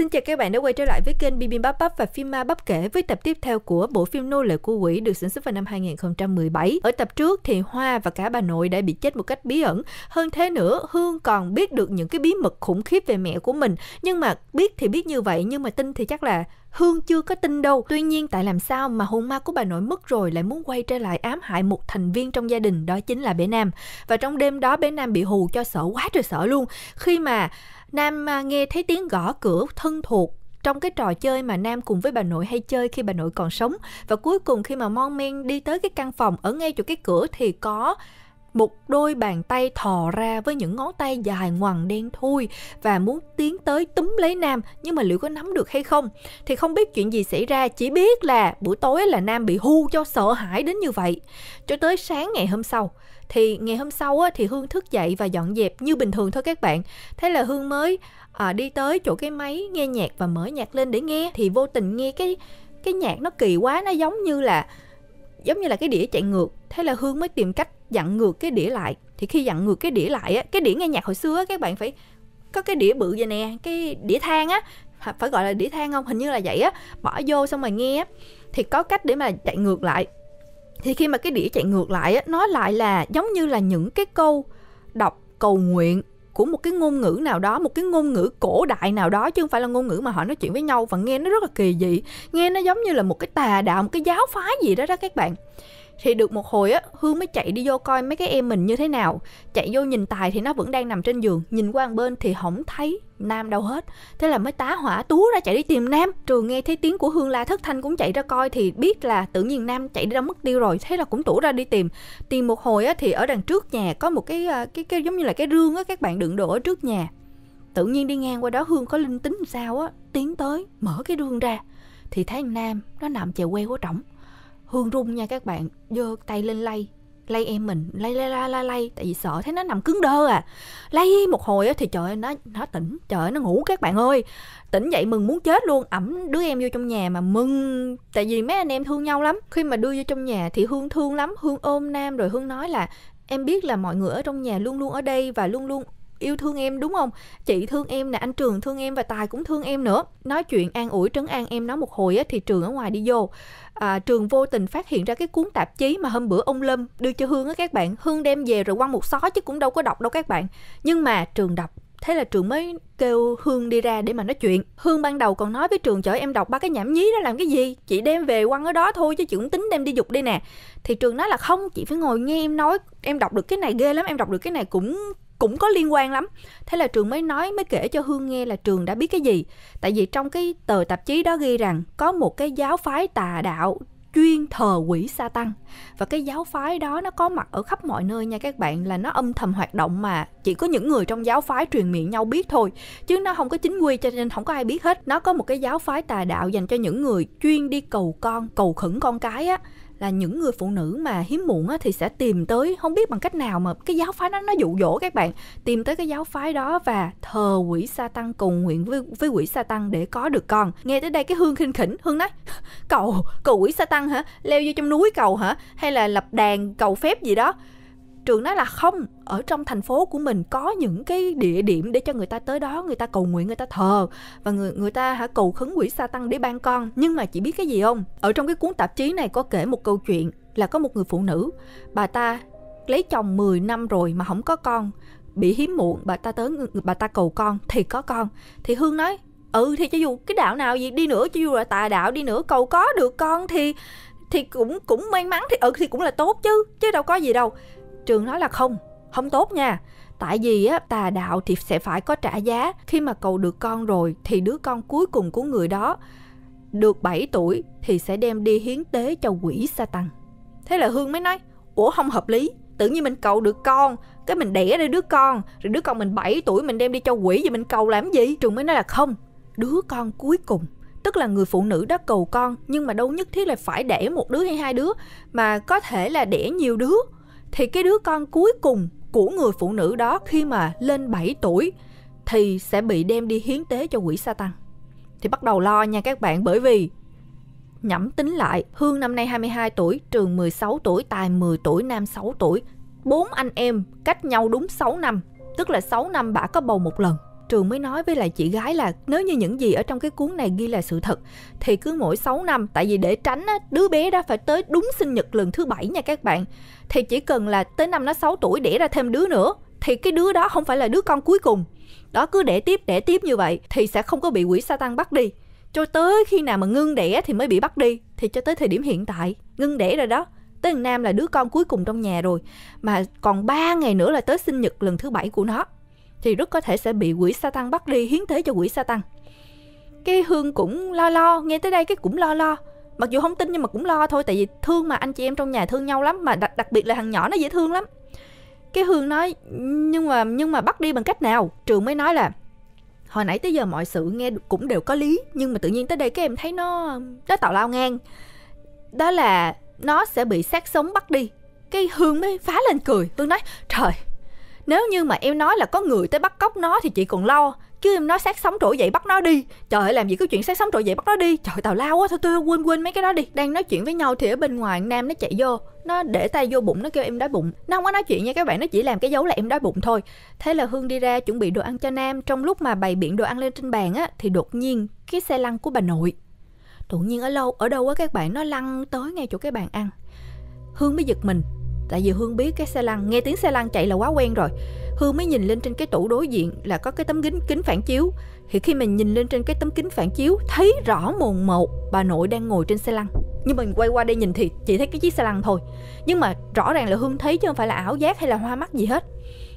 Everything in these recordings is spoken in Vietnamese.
Xin chào các bạn đã quay trở lại với kênh Bibimbap Bắp và phim ma bắp kể với tập tiếp theo của bộ phim Nô lệ của quỷ được sản xuất vào năm 2017. Ở tập trước thì Hoa và cả bà nội đã bị chết một cách bí ẩn. Hơn thế nữa, Hương còn biết được những cái bí mật khủng khiếp về mẹ của mình. Nhưng mà biết thì biết như vậy, nhưng mà tin thì chắc là Hương chưa có tin đâu. Tuy nhiên tại làm sao mà hồn ma của bà nội mất rồi lại muốn quay trở lại ám hại một thành viên trong gia đình đó chính là bé Nam. Và trong đêm đó bé Nam bị hù cho sợ quá trời sợ luôn. Khi mà Nam à, nghe thấy tiếng gõ cửa thân thuộc trong cái trò chơi mà Nam cùng với bà nội hay chơi khi bà nội còn sống và cuối cùng khi mà Mon Men đi tới cái căn phòng ở ngay chỗ cái cửa thì có một đôi bàn tay thò ra với những ngón tay dài ngoằn đen thui và muốn tiến tới túm lấy Nam nhưng mà liệu có nắm được hay không thì không biết chuyện gì xảy ra chỉ biết là buổi tối là Nam bị hưu cho sợ hãi đến như vậy cho tới sáng ngày hôm sau thì ngày hôm sau á, thì hương thức dậy và dọn dẹp như bình thường thôi các bạn thế là hương mới à, đi tới chỗ cái máy nghe nhạc và mở nhạc lên để nghe thì vô tình nghe cái cái nhạc nó kỳ quá nó giống như là giống như là cái đĩa chạy ngược thế là hương mới tìm cách dặn ngược cái đĩa lại thì khi dặn ngược cái đĩa lại á cái đĩa nghe nhạc hồi xưa á, các bạn phải có cái đĩa bự vậy nè cái đĩa than á phải gọi là đĩa than không hình như là vậy á bỏ vô xong rồi nghe thì có cách để mà chạy ngược lại thì khi mà cái đĩa chạy ngược lại á, nó lại là giống như là những cái câu đọc cầu nguyện của một cái ngôn ngữ nào đó một cái ngôn ngữ cổ đại nào đó chứ không phải là ngôn ngữ mà họ nói chuyện với nhau và nghe nó rất là kỳ dị nghe nó giống như là một cái tà đạo một cái giáo phái gì đó đó các bạn thì được một hồi á hương mới chạy đi vô coi mấy cái em mình như thế nào chạy vô nhìn tài thì nó vẫn đang nằm trên giường nhìn qua một bên thì không thấy nam đâu hết thế là mới tá hỏa tú ra chạy đi tìm nam trường nghe thấy tiếng của hương la thất thanh cũng chạy ra coi thì biết là tự nhiên nam chạy đi đâu mất tiêu rồi thế là cũng tủ ra đi tìm tìm một hồi á thì ở đằng trước nhà có một cái ờ, cái, cái giống như là cái rương á các bạn đựng đồ ở trước nhà tự nhiên đi ngang qua đó hương có linh tính sao á tiến tới mở cái rương ra thì thấy nam nó nằm chèo que của trỏng Hương run nha các bạn Giơ tay lên lay lay em mình lay lay lay lay lay tại vì sợ thấy nó nằm cứng đơ à lay một hồi á thì trời ơi nó nó tỉnh trời ơi nó ngủ các bạn ơi tỉnh dậy mừng muốn chết luôn ẩm đứa em vô trong nhà mà mừng tại vì mấy anh em thương nhau lắm khi mà đưa vô trong nhà thì hương thương lắm hương ôm nam rồi hương nói là em biết là mọi người ở trong nhà luôn luôn ở đây và luôn luôn yêu thương em đúng không chị thương em nè anh trường thương em và tài cũng thương em nữa nói chuyện an ủi trấn an em nói một hồi á, thì trường ở ngoài đi vô à, trường vô tình phát hiện ra cái cuốn tạp chí mà hôm bữa ông lâm đưa cho hương á các bạn hương đem về rồi quăng một xó chứ cũng đâu có đọc đâu các bạn nhưng mà trường đọc thế là trường mới kêu hương đi ra để mà nói chuyện hương ban đầu còn nói với trường chở em đọc ba cái nhảm nhí đó làm cái gì chị đem về quăng ở đó thôi chứ chị cũng tính đem đi dục đây nè thì trường nói là không chị phải ngồi nghe em nói em đọc được cái này ghê lắm em đọc được cái này cũng cũng có liên quan lắm thế là trường mới nói mới kể cho hương nghe là trường đã biết cái gì tại vì trong cái tờ tạp chí đó ghi rằng có một cái giáo phái tà đạo chuyên thờ quỷ sa tăng và cái giáo phái đó nó có mặt ở khắp mọi nơi nha các bạn là nó âm thầm hoạt động mà chỉ có những người trong giáo phái truyền miệng nhau biết thôi chứ nó không có chính quy cho nên không có ai biết hết nó có một cái giáo phái tà đạo dành cho những người chuyên đi cầu con cầu khẩn con cái á là những người phụ nữ mà hiếm muộn á, thì sẽ tìm tới không biết bằng cách nào mà cái giáo phái đó nó dụ dỗ các bạn tìm tới cái giáo phái đó và thờ quỷ sa tăng cùng nguyện với, với quỷ sa tăng để có được con nghe tới đây cái hương khinh khỉnh hương nói cầu cầu quỷ sa tăng hả leo vô trong núi cầu hả hay là lập đàn cầu phép gì đó trường nói là không ở trong thành phố của mình có những cái địa điểm để cho người ta tới đó người ta cầu nguyện người ta thờ và người người ta hả cầu khấn quỷ sa tăng để ban con nhưng mà chị biết cái gì không ở trong cái cuốn tạp chí này có kể một câu chuyện là có một người phụ nữ bà ta lấy chồng 10 năm rồi mà không có con bị hiếm muộn bà ta tới bà ta cầu con thì có con thì hương nói ừ thì cho dù cái đạo nào gì đi nữa cho dù là tà đạo đi nữa cầu có được con thì thì cũng cũng may mắn thì ừ thì cũng là tốt chứ chứ đâu có gì đâu trường nói là không không tốt nha tại vì á tà đạo thì sẽ phải có trả giá khi mà cầu được con rồi thì đứa con cuối cùng của người đó được 7 tuổi thì sẽ đem đi hiến tế cho quỷ sa tăng thế là hương mới nói ủa không hợp lý tự nhiên mình cầu được con cái mình đẻ ra đứa con rồi đứa con mình 7 tuổi mình đem đi cho quỷ vậy mình cầu làm gì trường mới nói là không đứa con cuối cùng tức là người phụ nữ đó cầu con nhưng mà đâu nhất thiết là phải đẻ một đứa hay hai đứa mà có thể là đẻ nhiều đứa thì cái đứa con cuối cùng của người phụ nữ đó khi mà lên 7 tuổi thì sẽ bị đem đi hiến tế cho quỷ sa tăng Thì bắt đầu lo nha các bạn bởi vì nhẩm tính lại, Hương năm nay 22 tuổi, Trường 16 tuổi, Tài 10 tuổi, Nam 6 tuổi, bốn anh em cách nhau đúng 6 năm, tức là 6 năm bà có bầu một lần. Trường mới nói với lại chị gái là nếu như những gì ở trong cái cuốn này ghi là sự thật thì cứ mỗi 6 năm tại vì để tránh á, đứa bé đã phải tới đúng sinh nhật lần thứ bảy nha các bạn thì chỉ cần là tới năm nó 6 tuổi đẻ ra thêm đứa nữa thì cái đứa đó không phải là đứa con cuối cùng đó cứ để tiếp để tiếp như vậy thì sẽ không có bị quỷ sa tăng bắt đi cho tới khi nào mà ngưng đẻ thì mới bị bắt đi thì cho tới thời điểm hiện tại ngưng đẻ rồi đó tới nam là đứa con cuối cùng trong nhà rồi mà còn 3 ngày nữa là tới sinh nhật lần thứ bảy của nó thì rất có thể sẽ bị quỷ Satan bắt đi hiến tế cho quỷ Satan. Cái Hương cũng lo lo, nghe tới đây cái cũng lo lo. Mặc dù không tin nhưng mà cũng lo thôi tại vì thương mà anh chị em trong nhà thương nhau lắm mà đặc, đặc biệt là thằng nhỏ nó dễ thương lắm. Cái Hương nói nhưng mà nhưng mà bắt đi bằng cách nào? Trường mới nói là hồi nãy tới giờ mọi sự nghe cũng đều có lý nhưng mà tự nhiên tới đây các em thấy nó nó tạo lao ngang. Đó là nó sẽ bị xác sống bắt đi cái hương mới phá lên cười hương nói trời nếu như mà em nói là có người tới bắt cóc nó thì chị còn lo chứ em nói sát sống trỗi dậy bắt nó đi trời ơi làm gì có chuyện sát sống trỗi dậy bắt nó đi trời tào lao quá thôi tôi quên quên mấy cái đó đi đang nói chuyện với nhau thì ở bên ngoài nam nó chạy vô nó để tay vô bụng nó kêu em đói bụng nó không có nói chuyện nha các bạn nó chỉ làm cái dấu là em đói bụng thôi thế là hương đi ra chuẩn bị đồ ăn cho nam trong lúc mà bày biện đồ ăn lên trên bàn á thì đột nhiên cái xe lăn của bà nội tự nhiên ở lâu ở đâu á các bạn nó lăn tới ngay chỗ cái bàn ăn hương mới giật mình tại vì hương biết cái xe lăn nghe tiếng xe lăn chạy là quá quen rồi hương mới nhìn lên trên cái tủ đối diện là có cái tấm kính kính phản chiếu thì khi mình nhìn lên trên cái tấm kính phản chiếu thấy rõ mồn một bà nội đang ngồi trên xe lăn nhưng mình quay qua đây nhìn thì chỉ thấy cái chiếc xe lăn thôi nhưng mà rõ ràng là hương thấy chứ không phải là ảo giác hay là hoa mắt gì hết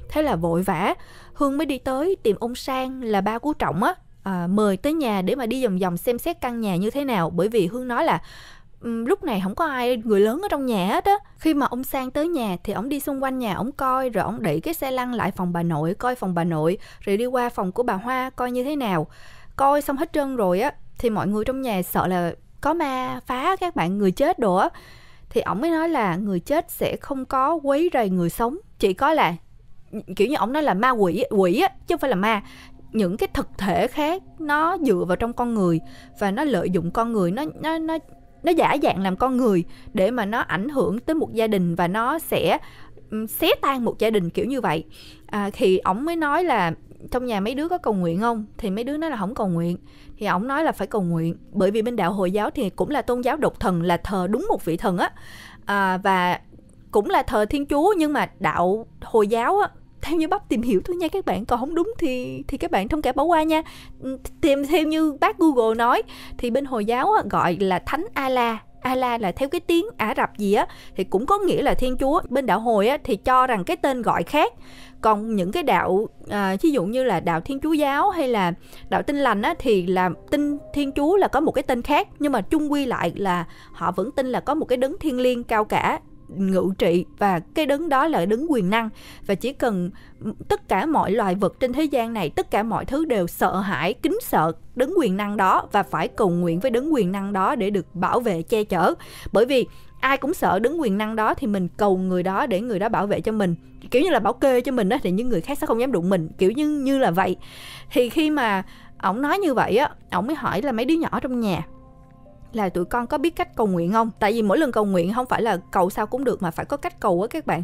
thế là vội vã hương mới đi tới tìm ông sang là ba của trọng á à, mời tới nhà để mà đi vòng vòng xem xét căn nhà như thế nào bởi vì hương nói là lúc này không có ai người lớn ở trong nhà hết á khi mà ông sang tới nhà thì ông đi xung quanh nhà ông coi rồi ông đẩy cái xe lăn lại phòng bà nội coi phòng bà nội rồi đi qua phòng của bà hoa coi như thế nào coi xong hết trơn rồi á thì mọi người trong nhà sợ là có ma phá các bạn người chết đồ á thì ổng mới nói là người chết sẽ không có quấy rầy người sống chỉ có là kiểu như ổng nói là ma quỷ quỷ á chứ không phải là ma những cái thực thể khác nó dựa vào trong con người và nó lợi dụng con người nó nó nó nó giả dạng làm con người để mà nó ảnh hưởng tới một gia đình và nó sẽ xé tan một gia đình kiểu như vậy à, thì ổng mới nói là trong nhà mấy đứa có cầu nguyện không thì mấy đứa nói là không cầu nguyện thì ổng nói là phải cầu nguyện bởi vì bên đạo hồi giáo thì cũng là tôn giáo độc thần là thờ đúng một vị thần á à, và cũng là thờ thiên chúa nhưng mà đạo hồi giáo á, theo như bác tìm hiểu thôi nha các bạn còn không đúng thì thì các bạn thông cảm bỏ qua nha ừ, tìm theo như bác google nói thì bên hồi giáo gọi là thánh ala Allah là theo cái tiếng Ả Rập gì á thì cũng có nghĩa là Thiên Chúa. Bên đạo hồi á thì cho rằng cái tên gọi khác. Còn những cái đạo à, ví dụ như là đạo Thiên Chúa giáo hay là đạo Tin lành á thì là tin Thiên Chúa là có một cái tên khác nhưng mà chung quy lại là họ vẫn tin là có một cái đấng thiên liêng cao cả ngự trị và cái đứng đó là đứng quyền năng và chỉ cần tất cả mọi loài vật trên thế gian này tất cả mọi thứ đều sợ hãi kính sợ đứng quyền năng đó và phải cầu nguyện với đứng quyền năng đó để được bảo vệ che chở bởi vì ai cũng sợ đứng quyền năng đó thì mình cầu người đó để người đó bảo vệ cho mình kiểu như là bảo kê cho mình đó thì những người khác sẽ không dám đụng mình kiểu như như là vậy thì khi mà ổng nói như vậy á ổng mới hỏi là mấy đứa nhỏ trong nhà là tụi con có biết cách cầu nguyện không tại vì mỗi lần cầu nguyện không phải là cầu sao cũng được mà phải có cách cầu á các bạn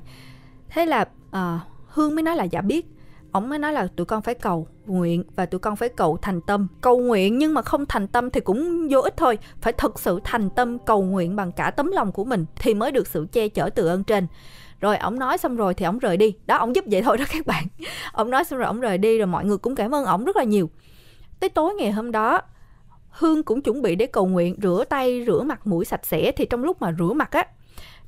thế là à, hương mới nói là dạ biết ổng mới nói là tụi con phải cầu nguyện và tụi con phải cầu thành tâm cầu nguyện nhưng mà không thành tâm thì cũng vô ích thôi phải thực sự thành tâm cầu nguyện bằng cả tấm lòng của mình thì mới được sự che chở từ ơn trên rồi ổng nói xong rồi thì ổng rời đi đó ổng giúp vậy thôi đó các bạn ổng nói xong rồi ổng rời đi rồi mọi người cũng cảm ơn ổng rất là nhiều tới tối ngày hôm đó Hương cũng chuẩn bị để cầu nguyện rửa tay, rửa mặt mũi sạch sẽ thì trong lúc mà rửa mặt á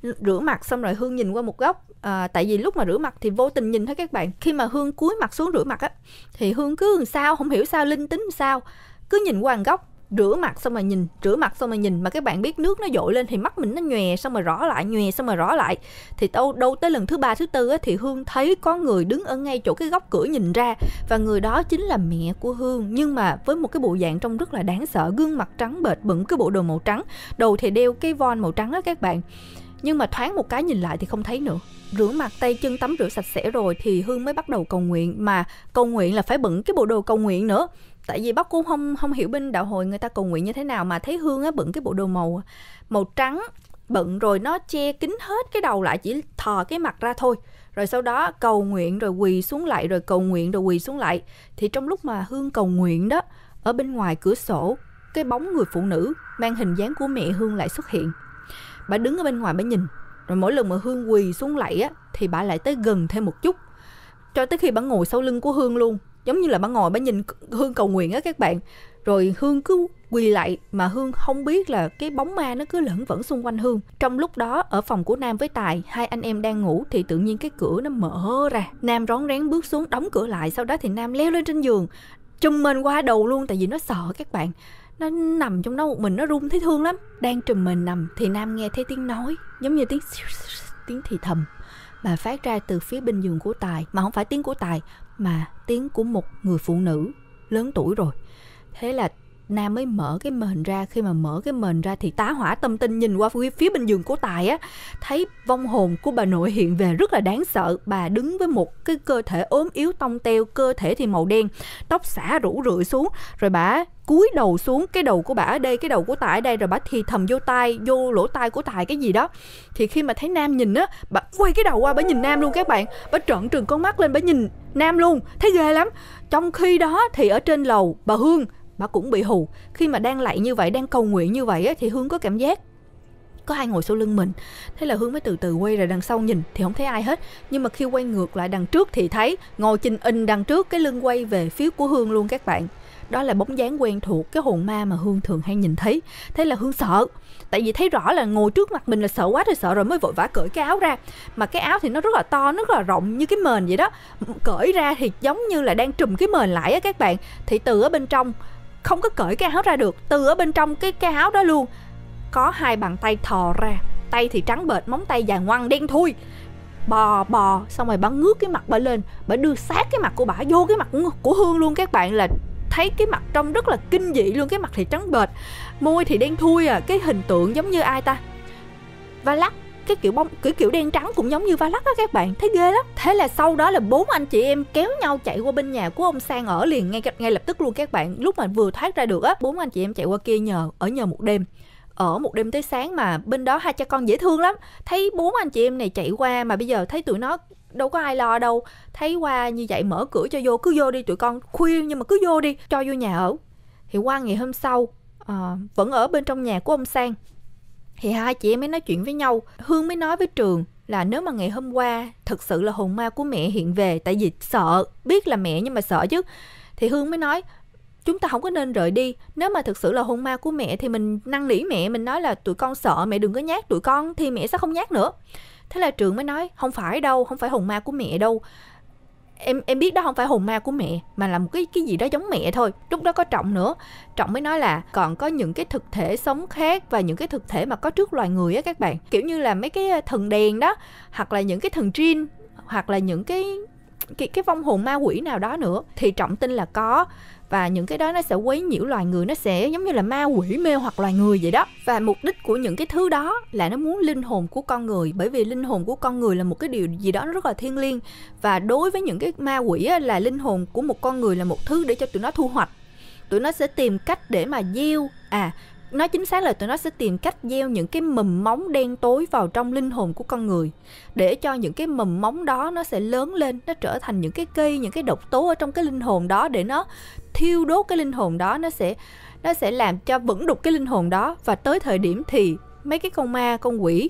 rửa mặt xong rồi hương nhìn qua một góc à, tại vì lúc mà rửa mặt thì vô tình nhìn thấy các bạn khi mà hương cúi mặt xuống rửa mặt á thì hương cứ làm sao không hiểu sao linh tính làm sao cứ nhìn qua một góc rửa mặt xong mà nhìn rửa mặt xong mà nhìn mà các bạn biết nước nó dội lên thì mắt mình nó nhòe xong rồi rõ lại nhòe xong rồi rõ lại thì đâu đâu tới lần thứ ba thứ tư á, thì hương thấy có người đứng ở ngay chỗ cái góc cửa nhìn ra và người đó chính là mẹ của hương nhưng mà với một cái bộ dạng trông rất là đáng sợ gương mặt trắng bệch bụng cái bộ đồ màu trắng đầu thì đeo cái von màu trắng á các bạn nhưng mà thoáng một cái nhìn lại thì không thấy nữa rửa mặt tay chân tắm rửa sạch sẽ rồi thì hương mới bắt đầu cầu nguyện mà cầu nguyện là phải bận cái bộ đồ cầu nguyện nữa tại vì bác cũng không không hiểu bên đạo hồi người ta cầu nguyện như thế nào mà thấy hương á bận cái bộ đồ màu màu trắng bận rồi nó che kín hết cái đầu lại chỉ thò cái mặt ra thôi rồi sau đó cầu nguyện rồi quỳ xuống lại rồi cầu nguyện rồi quỳ xuống lại thì trong lúc mà hương cầu nguyện đó ở bên ngoài cửa sổ cái bóng người phụ nữ mang hình dáng của mẹ hương lại xuất hiện bà đứng ở bên ngoài bà nhìn rồi mỗi lần mà hương quỳ xuống lạy á thì bà lại tới gần thêm một chút cho tới khi bà ngồi sau lưng của hương luôn giống như là bà ngồi bà nhìn hương cầu nguyện á các bạn rồi hương cứ quỳ lại mà hương không biết là cái bóng ma nó cứ lẫn vẫn xung quanh hương trong lúc đó ở phòng của nam với tài hai anh em đang ngủ thì tự nhiên cái cửa nó mở ra nam rón rén bước xuống đóng cửa lại sau đó thì nam leo lên trên giường chùm mình qua đầu luôn tại vì nó sợ các bạn nó nằm trong đó một mình nó run thấy thương lắm đang trùm mình nằm thì nam nghe thấy tiếng nói giống như tiếng tiếng thì thầm mà phát ra từ phía bên giường của tài mà không phải tiếng của tài mà tiếng của một người phụ nữ lớn tuổi rồi thế là Nam mới mở cái mền ra khi mà mở cái mền ra thì tá hỏa tâm tinh nhìn qua phía bên giường của Tài á thấy vong hồn của bà nội hiện về rất là đáng sợ bà đứng với một cái cơ thể ốm yếu tông teo cơ thể thì màu đen tóc xả rủ rượi xuống rồi bà cúi đầu xuống cái đầu của bà ở đây cái đầu của tài ở đây rồi bà thì thầm vô tai vô lỗ tai của tài cái gì đó thì khi mà thấy nam nhìn á bà quay cái đầu qua bà nhìn nam luôn các bạn bà trợn trừng con mắt lên bà nhìn nam luôn thấy ghê lắm trong khi đó thì ở trên lầu bà hương mà cũng bị hù khi mà đang lạy như vậy đang cầu nguyện như vậy ấy, thì hương có cảm giác có ai ngồi sau lưng mình thế là hương mới từ từ quay lại đằng sau nhìn thì không thấy ai hết nhưng mà khi quay ngược lại đằng trước thì thấy ngồi chình in đằng trước cái lưng quay về phía của hương luôn các bạn đó là bóng dáng quen thuộc cái hồn ma mà hương thường hay nhìn thấy thế là hương sợ tại vì thấy rõ là ngồi trước mặt mình là sợ quá rồi sợ rồi mới vội vã cởi cái áo ra mà cái áo thì nó rất là to nó rất là rộng như cái mền vậy đó cởi ra thì giống như là đang trùm cái mền lại á các bạn thì từ ở bên trong không có cởi cái áo ra được từ ở bên trong cái cái áo đó luôn có hai bàn tay thò ra tay thì trắng bệt móng tay dài ngoằng đen thui bò bò xong rồi bà ngước cái mặt bà lên bà đưa sát cái mặt của bà vô cái mặt của hương luôn các bạn là thấy cái mặt trông rất là kinh dị luôn cái mặt thì trắng bệt môi thì đen thui à cái hình tượng giống như ai ta và lắc cái kiểu bóng, kiểu kiểu đen trắng cũng giống như Valak á các bạn thấy ghê lắm thế là sau đó là bốn anh chị em kéo nhau chạy qua bên nhà của ông sang ở liền ngay ngay lập tức luôn các bạn lúc mà vừa thoát ra được á bốn anh chị em chạy qua kia nhờ ở nhờ một đêm ở một đêm tới sáng mà bên đó hai cha con dễ thương lắm thấy bốn anh chị em này chạy qua mà bây giờ thấy tụi nó đâu có ai lo đâu thấy qua như vậy mở cửa cho vô cứ vô đi tụi con khuya nhưng mà cứ vô đi cho vô nhà ở thì qua ngày hôm sau à, vẫn ở bên trong nhà của ông sang thì hai chị em mới nói chuyện với nhau hương mới nói với trường là nếu mà ngày hôm qua thực sự là hồn ma của mẹ hiện về tại vì sợ biết là mẹ nhưng mà sợ chứ thì hương mới nói chúng ta không có nên rời đi nếu mà thực sự là hồn ma của mẹ thì mình năn nỉ mẹ mình nói là tụi con sợ mẹ đừng có nhát tụi con thì mẹ sẽ không nhát nữa thế là trường mới nói không phải đâu không phải hồn ma của mẹ đâu em em biết đó không phải hồn ma của mẹ mà là một cái cái gì đó giống mẹ thôi lúc đó có trọng nữa trọng mới nói là còn có những cái thực thể sống khác và những cái thực thể mà có trước loài người á các bạn kiểu như là mấy cái ờ, thần đèn đó hoặc là những cái thần jin hoặc là những cái cái cái vong hồn ma quỷ nào đó nữa thì trọng tin là có và những cái đó nó sẽ quấy nhiễu loài người nó sẽ giống như là ma quỷ mê hoặc loài người vậy đó và mục đích của những cái thứ đó là nó muốn linh hồn của con người bởi vì linh hồn của con người là một cái điều gì đó rất là thiêng liêng và đối với những cái ma quỷ là linh hồn của một con người là một thứ để cho tụi nó thu hoạch tụi nó sẽ tìm cách để mà gieo à nói chính xác là tụi nó sẽ tìm cách gieo những cái mầm móng đen tối vào trong linh hồn của con người để cho những cái mầm móng đó nó sẽ lớn lên nó trở thành những cái cây những cái độc tố ở trong cái linh hồn đó để nó thiêu đốt cái linh hồn đó nó sẽ nó sẽ làm cho vững đục cái linh hồn đó và tới thời điểm thì mấy cái con ma con quỷ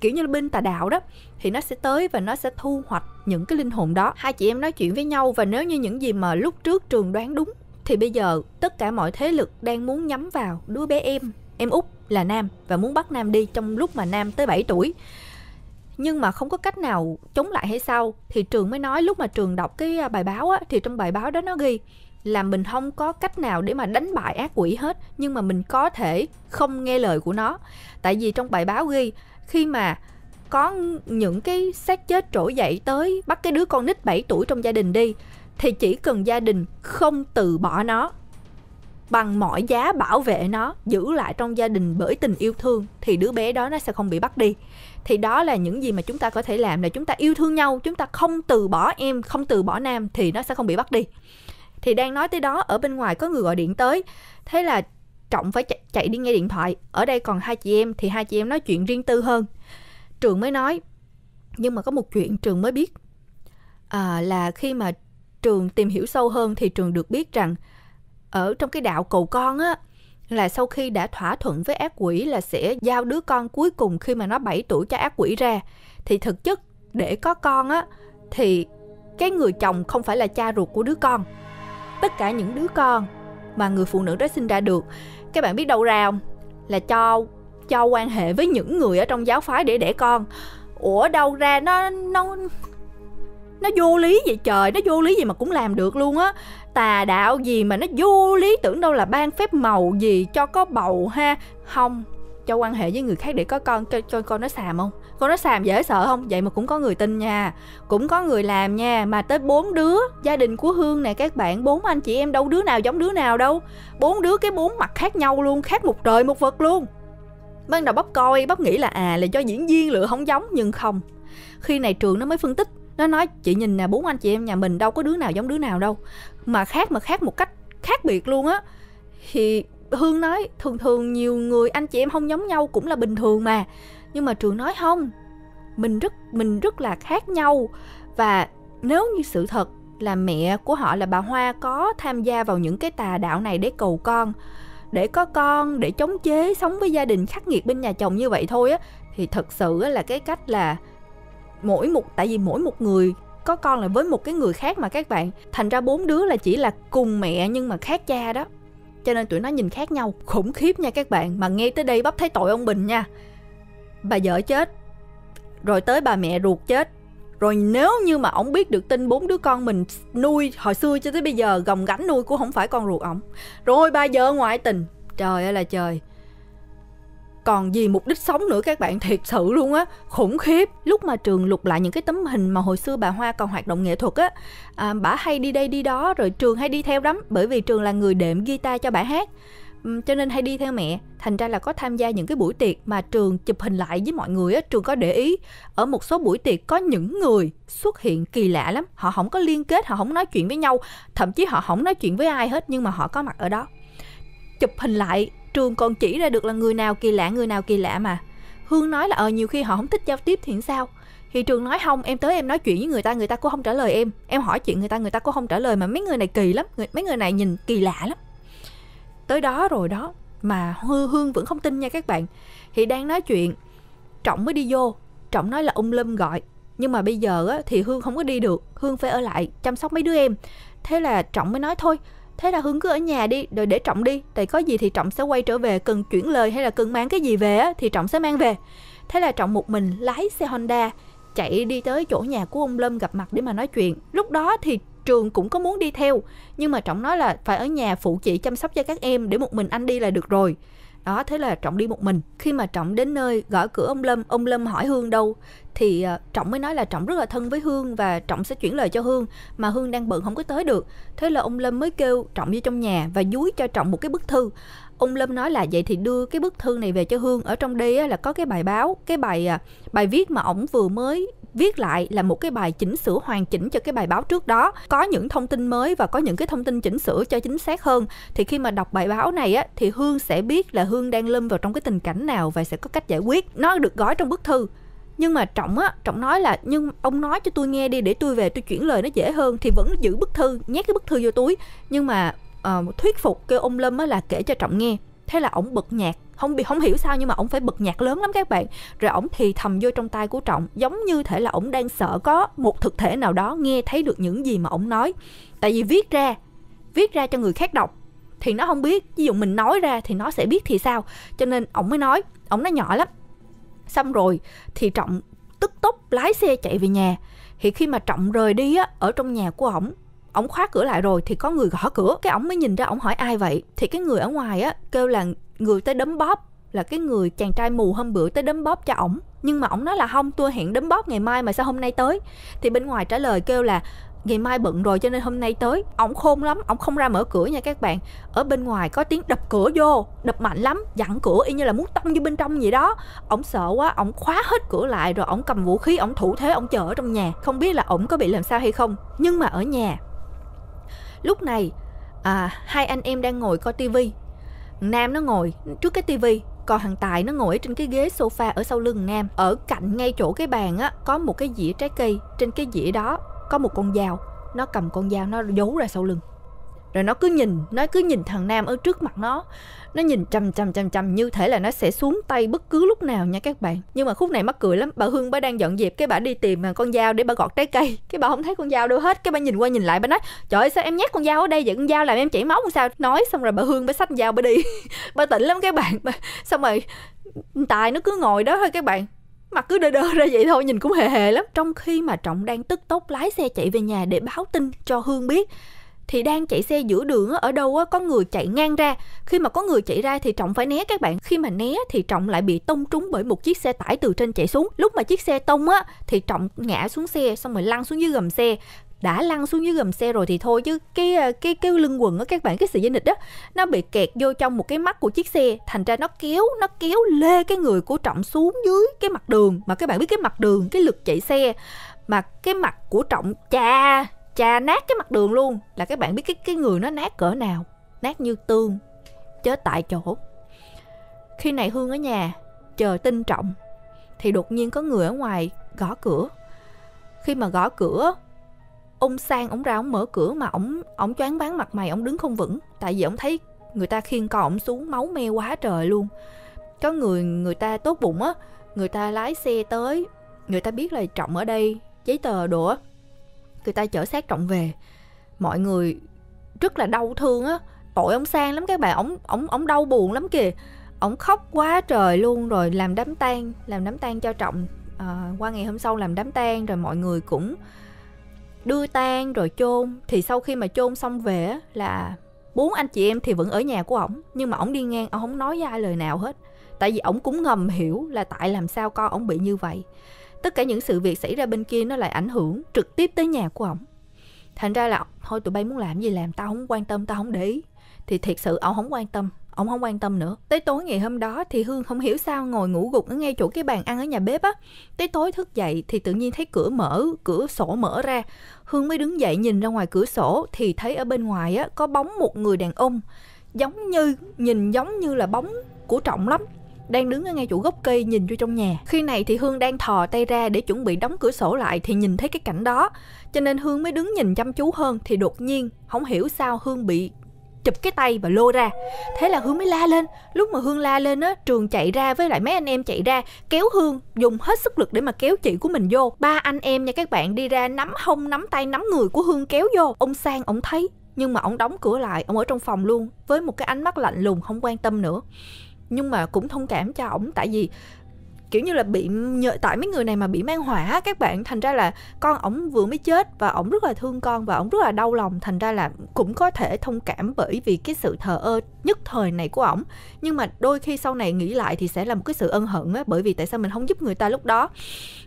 kiểu như là binh tà đạo đó thì nó sẽ tới và nó sẽ thu hoạch những cái linh hồn đó hai chị em nói chuyện với nhau và nếu như những gì mà lúc trước trường đoán đúng thì bây giờ tất cả mọi thế lực đang muốn nhắm vào đứa bé em em út là nam và muốn bắt nam đi trong lúc mà nam tới 7 tuổi nhưng mà không có cách nào chống lại hay sao thì trường mới nói lúc mà trường đọc cái à, bài báo á, thì trong bài báo đó nó ghi là mình không có cách nào để mà đánh bại ác quỷ hết nhưng mà mình có thể không nghe lời của nó tại vì trong bài báo ghi khi mà có những cái xác chết trỗi dậy tới bắt cái đứa con nít 7 tuổi trong gia đình đi thì chỉ cần gia đình không từ bỏ nó bằng mọi giá bảo vệ nó giữ lại trong gia đình bởi tình yêu thương thì đứa bé đó nó sẽ không bị bắt đi thì đó là những gì mà chúng ta có thể làm là chúng ta yêu thương nhau chúng ta không từ bỏ em không từ bỏ nam thì nó sẽ không bị bắt đi thì đang nói tới đó ở bên ngoài có người gọi điện tới thế là trọng phải chạy, chạy đi nghe điện thoại ở đây còn hai chị em thì hai chị em nói chuyện riêng tư hơn trường mới nói nhưng mà có một chuyện trường mới biết à, là khi mà trường tìm hiểu sâu hơn thì trường được biết rằng ở trong cái đạo cầu con á là sau khi đã thỏa thuận với ác quỷ là sẽ giao đứa con cuối cùng khi mà nó 7 tuổi cho ác quỷ ra thì thực chất để có con á thì cái người chồng không phải là cha ruột của đứa con tất cả những đứa con mà người phụ nữ đó sinh ra được các bạn biết đâu ra không là cho cho quan hệ với những người ở trong giáo phái để đẻ con ủa đâu ra nó nó nó vô lý vậy trời nó vô lý gì mà cũng làm được luôn á tà đạo gì mà nó vô lý tưởng đâu là ban phép màu gì cho có bầu ha không cho quan hệ với người khác để có con cho, cho con nó xàm không con nó xàm dễ sợ không vậy mà cũng có người tin nha cũng có người làm nha mà tới bốn đứa gia đình của hương nè các bạn bốn anh chị em đâu đứa nào giống đứa nào đâu bốn đứa cái bốn mặt khác nhau luôn khác một trời một vật luôn ban đầu bắp coi bắp nghĩ là à là do diễn viên lựa không giống nhưng không khi này trường nó mới phân tích nó nói chị nhìn nè bốn anh chị em nhà mình đâu có đứa nào giống đứa nào đâu mà khác mà khác một cách khác biệt luôn á thì hương nói thường thường nhiều người anh chị em không giống nhau cũng là bình thường mà nhưng mà trường nói không mình rất mình rất là khác nhau và nếu như sự thật là mẹ của họ là bà Hoa có tham gia vào những cái tà đạo này để cầu con để có con để chống chế sống với gia đình khắc nghiệt bên nhà chồng như vậy thôi á thì thật sự là cái cách là mỗi một tại vì mỗi một người có con là với một cái người khác mà các bạn thành ra bốn đứa là chỉ là cùng mẹ nhưng mà khác cha đó cho nên tụi nó nhìn khác nhau khủng khiếp nha các bạn mà nghe tới đây bắp thấy tội ông bình nha bà vợ chết rồi tới bà mẹ ruột chết rồi nếu như mà ổng biết được tin bốn đứa con mình nuôi hồi xưa cho tới bây giờ gồng gánh nuôi cũng không phải con ruột ổng rồi bà vợ ngoại tình trời ơi là trời còn gì mục đích sống nữa các bạn thiệt sự luôn á khủng khiếp lúc mà trường lục lại những cái tấm hình mà hồi xưa bà hoa còn hoạt động nghệ thuật á à, bà hay đi đây đi đó rồi trường hay đi theo lắm bởi vì trường là người đệm guitar cho bà hát cho nên hay đi theo mẹ thành ra là có tham gia những cái buổi tiệc mà trường chụp hình lại với mọi người á trường có để ý ở một số buổi tiệc có những người xuất hiện kỳ lạ lắm họ không có liên kết họ không nói chuyện với nhau thậm chí họ không nói chuyện với ai hết nhưng mà họ có mặt ở đó chụp hình lại trường còn chỉ ra được là người nào kỳ lạ người nào kỳ lạ mà hương nói là ờ nhiều khi họ không thích giao tiếp thì sao thì trường nói không em tới em nói chuyện với người ta người ta cũng không trả lời em em hỏi chuyện người ta người ta cũng không trả lời mà mấy người này kỳ lắm người, mấy người này nhìn kỳ lạ lắm tới đó rồi đó mà hư hương vẫn không tin nha các bạn thì đang nói chuyện trọng mới đi vô trọng nói là Ung lâm gọi nhưng mà bây giờ á, thì hương không có đi được hương phải ở lại chăm sóc mấy đứa em thế là trọng mới nói thôi thế là hướng cứ ở nhà đi rồi để trọng đi tại có gì thì trọng sẽ quay trở về cần chuyển lời hay là cần mang cái gì về á thì trọng sẽ mang về thế là trọng một mình lái xe honda chạy đi tới chỗ nhà của ông lâm gặp mặt để mà nói chuyện lúc đó thì trường cũng có muốn đi theo nhưng mà trọng nói là phải ở nhà phụ chị chăm sóc cho các em để một mình anh đi là được rồi đó thế là trọng đi một mình khi mà trọng đến nơi gõ cửa ông lâm ông lâm hỏi hương đâu thì ờ, trọng mới nói là trọng rất là thân với hương và trọng sẽ chuyển lời cho hương mà hương đang bận không có tới được thế là ông lâm mới kêu trọng vô trong nhà và dúi cho trọng một cái bức thư ông lâm nói là vậy thì đưa cái bức thư này về cho hương ở trong đây là có cái bài báo cái bài à, bài viết mà ổng vừa mới viết lại là một cái bài chỉnh sửa hoàn chỉnh cho cái bài báo trước đó có những thông tin mới và có những cái thông tin chỉnh sửa cho chính xác hơn thì khi mà đọc bài báo này á thì hương sẽ biết là hương đang lâm vào trong cái tình cảnh nào và sẽ có cách giải quyết nó được gói trong bức thư nhưng mà trọng á trọng nói là nhưng ông nói cho tôi nghe đi để tôi về tôi chuyển lời nó dễ hơn thì vẫn giữ bức thư nhét cái bức thư vô túi nhưng mà uh, thuyết phục kêu ông lâm á là kể cho trọng nghe thế là ổng bật nhạc không bị không hiểu sao nhưng mà ổng phải bật nhạc lớn lắm các bạn rồi ổng thì thầm vô trong tay của trọng giống như thể là ổng đang sợ có một thực thể nào đó nghe thấy được những gì mà ổng nói tại vì viết ra viết ra cho người khác đọc thì nó không biết ví dụ mình nói ra thì nó sẽ biết thì sao cho nên ổng mới nói ổng nói nhỏ lắm xong rồi thì trọng tức tốc lái xe chạy về nhà thì khi mà trọng rời đi á ở trong nhà của ổng ổng khóa cửa lại rồi thì có người gõ cửa cái ổng mới nhìn ra ổng hỏi ai vậy thì cái người ở ngoài á kêu là người tới đấm bóp là cái người chàng trai mù hôm bữa tới đấm bóp cho ổng nhưng mà ổng nói là không tôi hẹn đấm bóp ngày mai mà sao hôm nay tới thì bên ngoài trả lời kêu là ngày mai bận rồi cho nên hôm nay tới ổng khôn lắm ổng không ra mở cửa nha các bạn ở bên ngoài có tiếng đập cửa vô đập mạnh lắm dặn cửa y như là muốn tông vô bên trong vậy đó ổng sợ quá ổng khóa hết cửa lại rồi ổng cầm vũ khí ổng thủ thế ổng chờ ở trong nhà không biết là ổng có bị làm sao hay không nhưng mà ở nhà lúc này à, hai anh em đang ngồi coi tivi nam nó ngồi trước cái tivi còn thằng tài nó ngồi trên cái ghế sofa ở sau lưng nam ở cạnh ngay chỗ cái bàn á có một cái dĩa trái cây trên cái dĩa đó có một con dao nó cầm con dao nó giấu ra sau lưng rồi nó cứ nhìn nó cứ nhìn thằng nam ở trước mặt nó nó nhìn chằm chằm chằm chằm như thể là nó sẽ xuống tay bất cứ lúc nào nha các bạn nhưng mà khúc này mắc cười lắm bà hương bà đang dọn dẹp cái bà đi tìm con dao để bà gọt trái cây cái bà không thấy con dao đâu hết cái bà nhìn qua nhìn lại bà nói trời ơi sao em nhét con dao ở đây vậy con dao làm em chảy máu làm sao nói xong rồi bà hương bà xách dao bà đi bà tỉnh lắm các bạn bà... xong rồi tài nó cứ ngồi đó thôi các bạn mặt cứ đơ đơ ra vậy thôi nhìn cũng hề hề lắm trong khi mà trọng đang tức tốc lái xe chạy về nhà để báo tin cho hương biết thì đang chạy xe giữa đường ở đâu có người chạy ngang ra khi mà có người chạy ra thì trọng phải né các bạn khi mà né thì trọng lại bị tông trúng bởi một chiếc xe tải từ trên chạy xuống lúc mà chiếc xe tông á thì trọng ngã xuống xe xong rồi lăn xuống dưới gầm xe đã lăn xuống dưới gầm xe rồi thì thôi chứ cái ờ, cái cái lưng quần á các bạn cái sợi dây nịch đó nó bị kẹt vô trong một cái mắt của chiếc xe thành ra nó kéo nó kéo lê cái người của trọng xuống dưới cái mặt đường mà các bạn biết cái mặt đường cái lực chạy xe mà cái mặt của trọng cha chà nát cái mặt đường luôn là các bạn biết cái cái người nó nát cỡ nào nát như tương chết tại chỗ khi này hương ở nhà chờ tin trọng thì đột nhiên có người ở ngoài gõ cửa khi mà gõ cửa ông sang ông ra ông mở cửa mà ông ông choáng váng mặt mày ông đứng không vững tại vì ông thấy người ta khiêng con ông xuống máu me quá trời luôn có người người ta tốt bụng á người ta lái xe tới người ta biết là trọng ở đây giấy tờ đồ người ta chở xác trọng về mọi người rất là đau thương á tội ông sang lắm các bạn ông ông ông đau buồn lắm kìa ông khóc quá trời luôn rồi làm đám tang làm đám tang cho trọng à, qua ngày hôm sau làm đám tang rồi mọi người cũng đưa tang rồi chôn thì sau khi mà chôn xong về á, là bốn anh chị em thì vẫn ở nhà của ổng nhưng mà ổng đi ngang ổng không nói với ai lời nào hết tại vì ổng cũng ngầm hiểu là tại làm sao con ổng bị như vậy tất cả những sự việc xảy ra bên kia nó lại ảnh hưởng trực tiếp tới nhà của ổng thành ra là thôi tụi bay muốn làm gì làm tao không quan tâm tao không để ý thì thiệt sự ổng không quan tâm ổng không quan tâm nữa tới tối ngày hôm đó thì hương không hiểu sao ngồi ngủ gục ở ngay chỗ cái bàn ăn ở nhà bếp á tới tối thức dậy thì tự nhiên thấy cửa mở cửa sổ mở ra hương mới đứng dậy nhìn ra ngoài cửa sổ thì thấy ở bên ngoài á có bóng một người đàn ông giống như nhìn giống như là bóng của trọng lắm đang đứng ở ngay chỗ gốc cây nhìn vô trong nhà. Khi này thì Hương đang thò tay ra để chuẩn bị đóng cửa sổ lại thì nhìn thấy cái cảnh đó. Cho nên Hương mới đứng nhìn chăm chú hơn thì đột nhiên không hiểu sao Hương bị chụp cái tay và lôi ra thế là hương mới la lên lúc mà hương la lên á trường chạy ra với lại mấy anh em chạy ra kéo hương dùng hết sức lực để mà kéo chị của mình vô ba anh em nha các bạn đi ra nắm hông nắm tay nắm người của hương kéo vô ông sang ông thấy nhưng mà ông đóng cửa lại ông ở trong phòng luôn với một cái ánh mắt lạnh lùng không quan tâm nữa nhưng mà cũng thông cảm cho ổng tại vì kiểu như là bị nhờ, tại mấy người này mà bị mang hỏa các bạn thành ra là con ổng vừa mới chết và ổng rất là thương con và ổng rất là đau lòng thành ra là cũng có thể thông cảm bởi vì cái sự thờ ơ nhất thời này của ổng nhưng mà đôi khi sau này nghĩ lại thì sẽ là một cái sự ân hận á bởi vì tại sao mình không giúp người ta lúc đó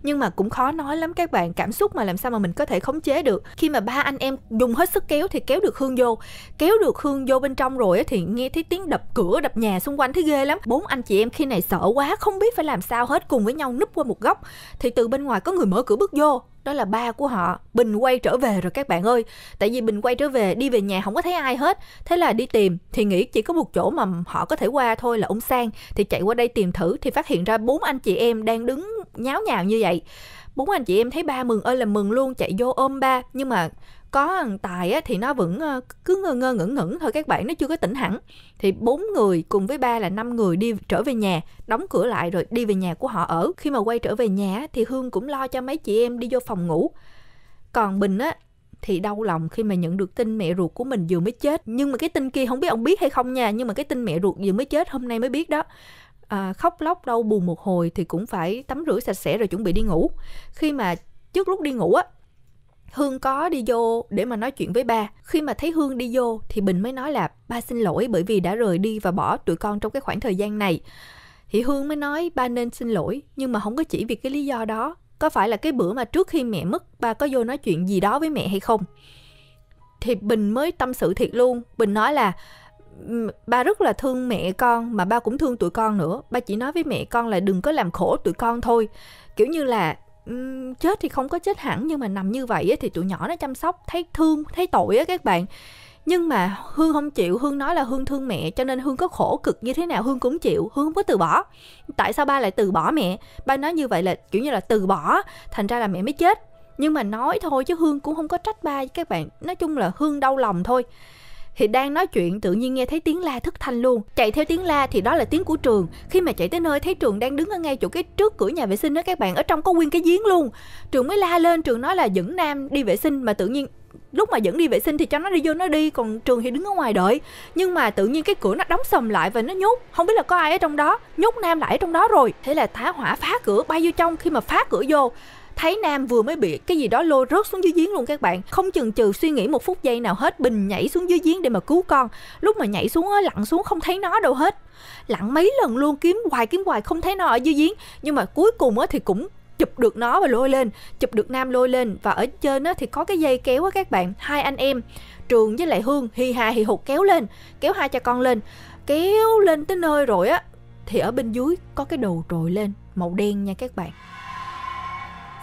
nhưng mà cũng khó nói lắm các bạn cảm xúc mà làm sao mà mình có thể khống chế được khi mà ba anh em dùng hết sức kéo thì kéo được hương vô kéo được hương vô bên trong rồi thì nghe thấy tiếng đập cửa đập nhà xung quanh thấy ghê lắm bốn anh chị em khi này sợ quá không biết phải làm sao hết cùng với nhau núp qua một góc thì từ bên ngoài có người mở cửa bước vô đó là ba của họ bình quay trở về rồi các bạn ơi tại vì bình quay trở về đi về nhà không có thấy ai hết thế là đi tìm thì nghĩ chỉ có một chỗ mà họ có thể qua thôi là ông sang thì chạy qua đây tìm thử thì phát hiện ra bốn anh chị em đang đứng nháo nhào như vậy bốn anh chị em thấy ba mừng ơi là mừng luôn chạy vô ôm ba nhưng mà có thằng tài á, thì nó vẫn ờ, cứ ngơ ngơ ngẩn ngẩn thôi các bạn nó chưa có tỉnh hẳn thì bốn người cùng với ba là năm người đi trở về nhà đóng cửa lại rồi đi về nhà của họ ở khi mà quay trở về nhà thì hương cũng lo cho mấy chị em đi vô phòng ngủ còn bình á thì đau lòng khi mà nhận được tin mẹ ruột của mình vừa mới chết nhưng mà cái tin kia không biết ông biết hay không nha nhưng mà cái tin mẹ ruột vừa mới chết hôm nay mới biết đó à, khóc lóc đau buồn một hồi thì cũng phải tắm rửa sạch sẽ rồi chuẩn bị đi ngủ khi mà trước lúc đi ngủ á Hương có đi vô để mà nói chuyện với ba. Khi mà thấy Hương đi vô thì Bình mới nói là ba xin lỗi bởi vì đã rời đi và bỏ tụi con trong cái khoảng thời gian này. Thì Hương mới nói ba nên xin lỗi nhưng mà không có chỉ vì cái lý do đó. Có phải là cái bữa mà trước khi mẹ mất ba có vô nói chuyện gì đó với mẹ hay không? Thì Bình mới tâm sự thiệt luôn. Bình nói là ba rất là thương mẹ con mà ba cũng thương tụi con nữa ba chỉ nói với mẹ con là đừng có làm khổ tụi con thôi kiểu như là chết thì không có chết hẳn nhưng mà nằm như vậy ấy, thì tụi nhỏ nó chăm sóc thấy thương thấy tội á các bạn nhưng mà hương không chịu hương nói là hương thương mẹ cho nên hương có khổ cực như thế nào hương cũng chịu hương không có từ bỏ tại sao ba lại từ bỏ mẹ ba nói như vậy là kiểu như là từ bỏ thành ra là mẹ mới chết nhưng mà nói thôi chứ hương cũng không có trách ba các bạn nói chung là hương đau lòng thôi thì đang nói chuyện tự nhiên nghe thấy tiếng la thất thanh luôn chạy theo tiếng la thì đó là tiếng của trường khi mà chạy tới nơi thấy trường đang đứng ở ngay chỗ cái trước cửa nhà vệ sinh đó các bạn ở trong có nguyên cái giếng luôn trường mới la lên trường nói là dẫn nam đi vệ sinh mà tự nhiên lúc mà dẫn đi vệ sinh thì cho nó đi vô nó đi còn trường thì đứng ở ngoài đợi nhưng mà tự nhiên cái cửa nó đóng sầm lại và nó nhốt không biết là có ai ở trong đó nhốt nam lại ở trong đó rồi thế là tá hỏa phá cửa bay vô trong khi mà phá cửa vô thấy nam vừa mới bị cái gì đó lôi rớt xuống dưới giếng luôn các bạn không chừng chừ suy nghĩ một phút giây nào hết bình nhảy xuống dưới giếng để mà cứu con lúc mà nhảy xuống á lặn xuống không thấy nó đâu hết lặn mấy lần luôn kiếm hoài kiếm hoài không thấy nó ở dưới giếng nhưng mà cuối cùng á thì cũng chụp được nó và lôi lên chụp được nam lôi lên và ở trên á thì có cái dây kéo á các bạn hai anh em trường với lại hương hi hà hi hụt kéo lên kéo hai cha con lên kéo lên tới nơi rồi á thì ở bên dưới có cái đầu trồi lên màu đen nha các bạn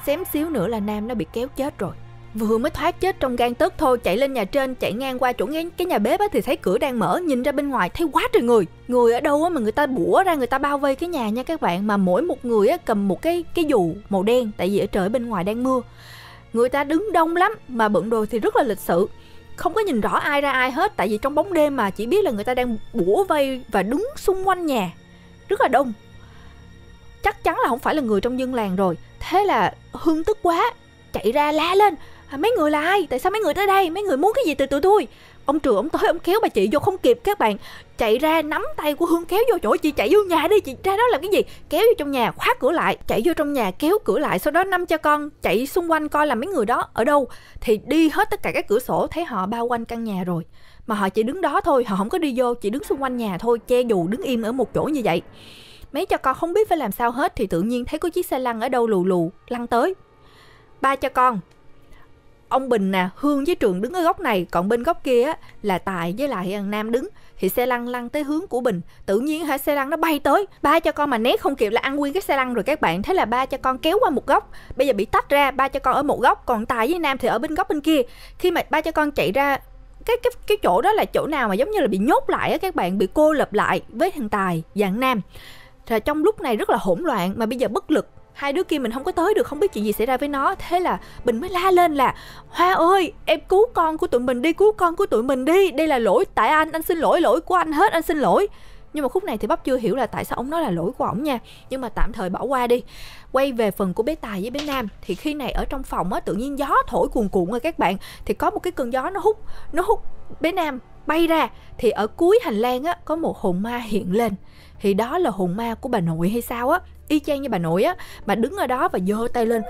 xém xíu nữa là nam nó bị kéo chết rồi vừa mới thoát chết trong gan tớt thôi chạy lên nhà trên chạy ngang qua chỗ ngang cái nhà bếp á thì thấy cửa đang mở nhìn ra bên ngoài thấy quá trời người người ở đâu á mà người ta bủa ra người ta bao vây cái nhà nha các bạn mà mỗi một người á cầm một cái cái dù màu đen tại vì ở trời bên ngoài đang mưa người ta đứng đông lắm mà bận đồ thì rất là lịch sự không có nhìn rõ ai ra ai hết tại vì trong bóng đêm mà chỉ biết là người ta đang bủa vây và đứng xung quanh nhà rất là đông chắc chắn là không phải là người trong dân làng rồi Thế là Hưng tức quá, chạy ra la lên. À, mấy người là ai? Tại sao mấy người tới đây? Mấy người muốn cái gì từ tụi tôi? Ông trưởng ông tới ông kéo bà chị vô không kịp các bạn Chạy ra nắm tay của Hương kéo vô chỗ chị chạy vô nhà đi chị ra đó làm cái gì Kéo vô trong nhà khóa cửa lại chạy vô trong nhà kéo cửa lại sau đó năm cho con chạy xung quanh coi là mấy người đó ở đâu Thì đi hết tất cả các cửa sổ thấy họ bao quanh căn nhà rồi Mà họ chỉ đứng đó thôi họ không có đi vô chỉ đứng xung quanh nhà thôi che dù đứng im ở một chỗ như vậy Mấy cho con không biết phải làm sao hết thì tự nhiên thấy có chiếc xe lăn ở đâu lù lù, lăn tới. Ba cho con. Ông Bình nè, Hương với Trường đứng ở góc này, còn bên góc kia á, là Tài với lại thằng à, Nam đứng. Thì xe lăn lăn tới hướng của Bình, tự nhiên hả xe lăn nó bay tới. Ba cho con mà né không kịp là ăn nguyên cái xe lăn rồi các bạn. Thế là ba cho con kéo qua một góc, bây giờ bị tách ra, ba cho con ở một góc, còn Tài với Nam thì ở bên góc bên kia. Khi mà ba cho con chạy ra cái cái cái chỗ đó là chỗ nào mà giống như là bị nhốt lại á các bạn bị cô lập lại với thằng tài dạng nam là trong lúc này rất là hỗn loạn mà bây giờ bất lực hai đứa kia mình không có tới được không biết chuyện gì xảy ra với nó thế là bình mới la lên là hoa ơi em cứu con của tụi mình đi cứu con của tụi mình đi đây là lỗi tại anh anh xin lỗi lỗi của anh hết anh xin lỗi nhưng mà khúc này thì bắp chưa hiểu là tại sao ông nói là lỗi của ổng nha nhưng mà tạm thời bỏ qua đi quay về phần của bé tài với bé nam thì khi này ở trong phòng á tự nhiên gió thổi cuồn cuộn rồi các bạn thì có một cái cơn gió nó hút nó hút bé nam bay ra thì ở cuối hành lang á có một hồn ma hiện lên thì đó là hồn ma của bà nội hay sao á y chang như bà nội á bà đứng ở đó và giơ tay lên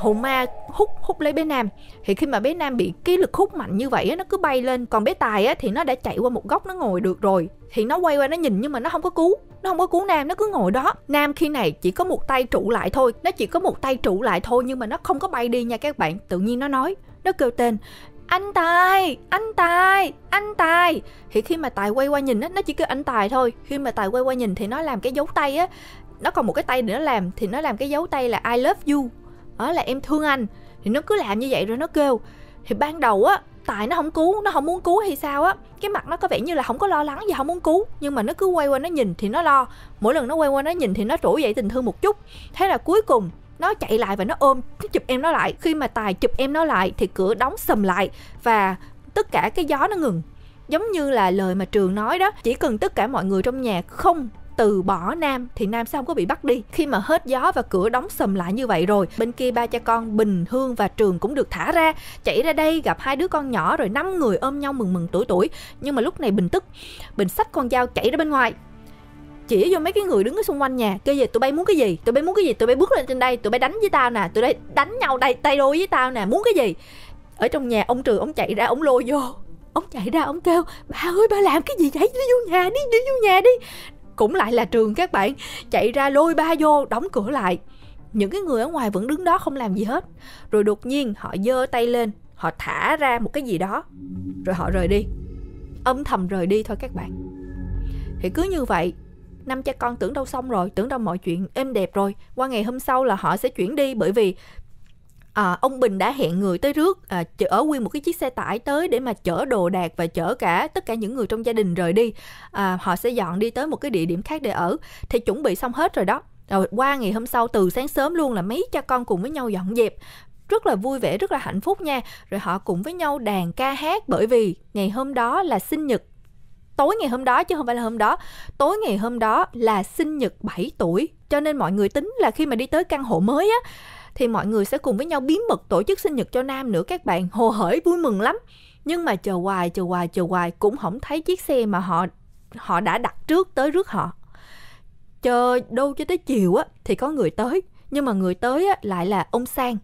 hồn ma hút hút lấy bé nam thì khi mà bé nam bị cái lực hút mạnh như vậy á nó cứ bay lên còn bé tài á thì nó đã chạy qua một góc nó ngồi được rồi thì nó quay qua nó nhìn nhưng mà nó không có cứu nó không có cứu nam nó cứ ngồi đó nam khi này chỉ có một tay trụ lại thôi nó chỉ có một tay trụ lại thôi nhưng mà nó không có bay đi nha các bạn tự nhiên nó nói nó kêu tên anh tài anh tài anh tài thì khi mà tài quay qua nhìn á nó chỉ kêu anh tài thôi khi mà tài quay qua nhìn thì nó làm cái dấu tay á nó còn một cái tay để nó làm thì nó làm cái dấu tay là i love you đó là em thương anh thì nó cứ làm như vậy rồi nó kêu thì ban đầu á tài nó không cứu nó không muốn cứu hay sao á cái mặt nó có vẻ như là không có lo lắng gì không muốn cứu nhưng mà nó cứ quay qua nó nhìn thì nó lo mỗi lần nó quay qua nó nhìn thì nó trỗi dậy tình thương một chút thế là cuối cùng nó chạy lại và nó ôm nó chụp em nó lại khi mà tài chụp em nó lại thì cửa đóng sầm lại và tất cả cái gió nó ngừng giống như là lời mà trường nói đó chỉ cần tất cả mọi người trong nhà không từ bỏ Nam thì Nam sao không có bị bắt đi. Khi mà hết gió và cửa đóng sầm lại như vậy rồi, bên kia ba cha con Bình, Hương và Trường cũng được thả ra, chạy ra đây gặp hai đứa con nhỏ rồi năm người ôm nhau mừng mừng tuổi tuổi. Nhưng mà lúc này Bình tức, Bình sách con dao chạy ra bên ngoài, chỉ vô mấy cái người đứng ở xung quanh nhà kêu gì tụi bay muốn cái gì tụi bay muốn cái gì tụi bay bước lên trên đây tụi bay đánh với tao nè tụi bay đánh nhau đây tay đôi với tao nè muốn cái gì ở trong nhà ông trường ông chạy ra ông lôi vô ông chạy ra ông kêu ba ơi ba làm cái gì vậy đi vô nhà đi đi vô nhà đi cũng lại là trường các bạn chạy ra lôi ba vô đóng cửa lại những cái người ở ngoài vẫn đứng đó không làm gì hết rồi đột nhiên họ giơ tay lên họ thả ra một cái gì đó rồi họ rời đi âm thầm rời đi thôi các bạn thì cứ như vậy năm cha con tưởng đâu xong rồi tưởng đâu mọi chuyện êm đẹp rồi qua ngày hôm sau là họ sẽ chuyển đi bởi vì à, ông Bình đã hẹn người tới rước à, chở nguyên một cái chiếc xe tải tới để mà chở đồ đạc và chở cả tất cả những người trong gia đình rời đi à, họ sẽ dọn đi tới một cái địa điểm khác để ở thì chuẩn bị xong hết rồi đó rồi qua ngày hôm sau từ sáng sớm luôn là mấy cha con cùng với nhau dọn dẹp rất là vui vẻ rất là hạnh phúc nha rồi họ cùng với nhau đàn ca hát bởi vì ngày hôm đó là sinh nhật tối ngày hôm đó chứ không phải là hôm đó tối ngày hôm đó là sinh nhật 7 tuổi cho nên mọi người tính là khi mà đi tới căn hộ mới á thì mọi người sẽ cùng với nhau bí mật tổ chức sinh nhật cho nam nữa các bạn hồ hởi vui mừng lắm nhưng mà chờ hoài chờ hoài chờ hoài cũng không thấy chiếc xe mà họ họ đã đặt trước tới rước họ chờ đâu cho tới chiều á thì có người tới nhưng mà người tới á, lại là ông sang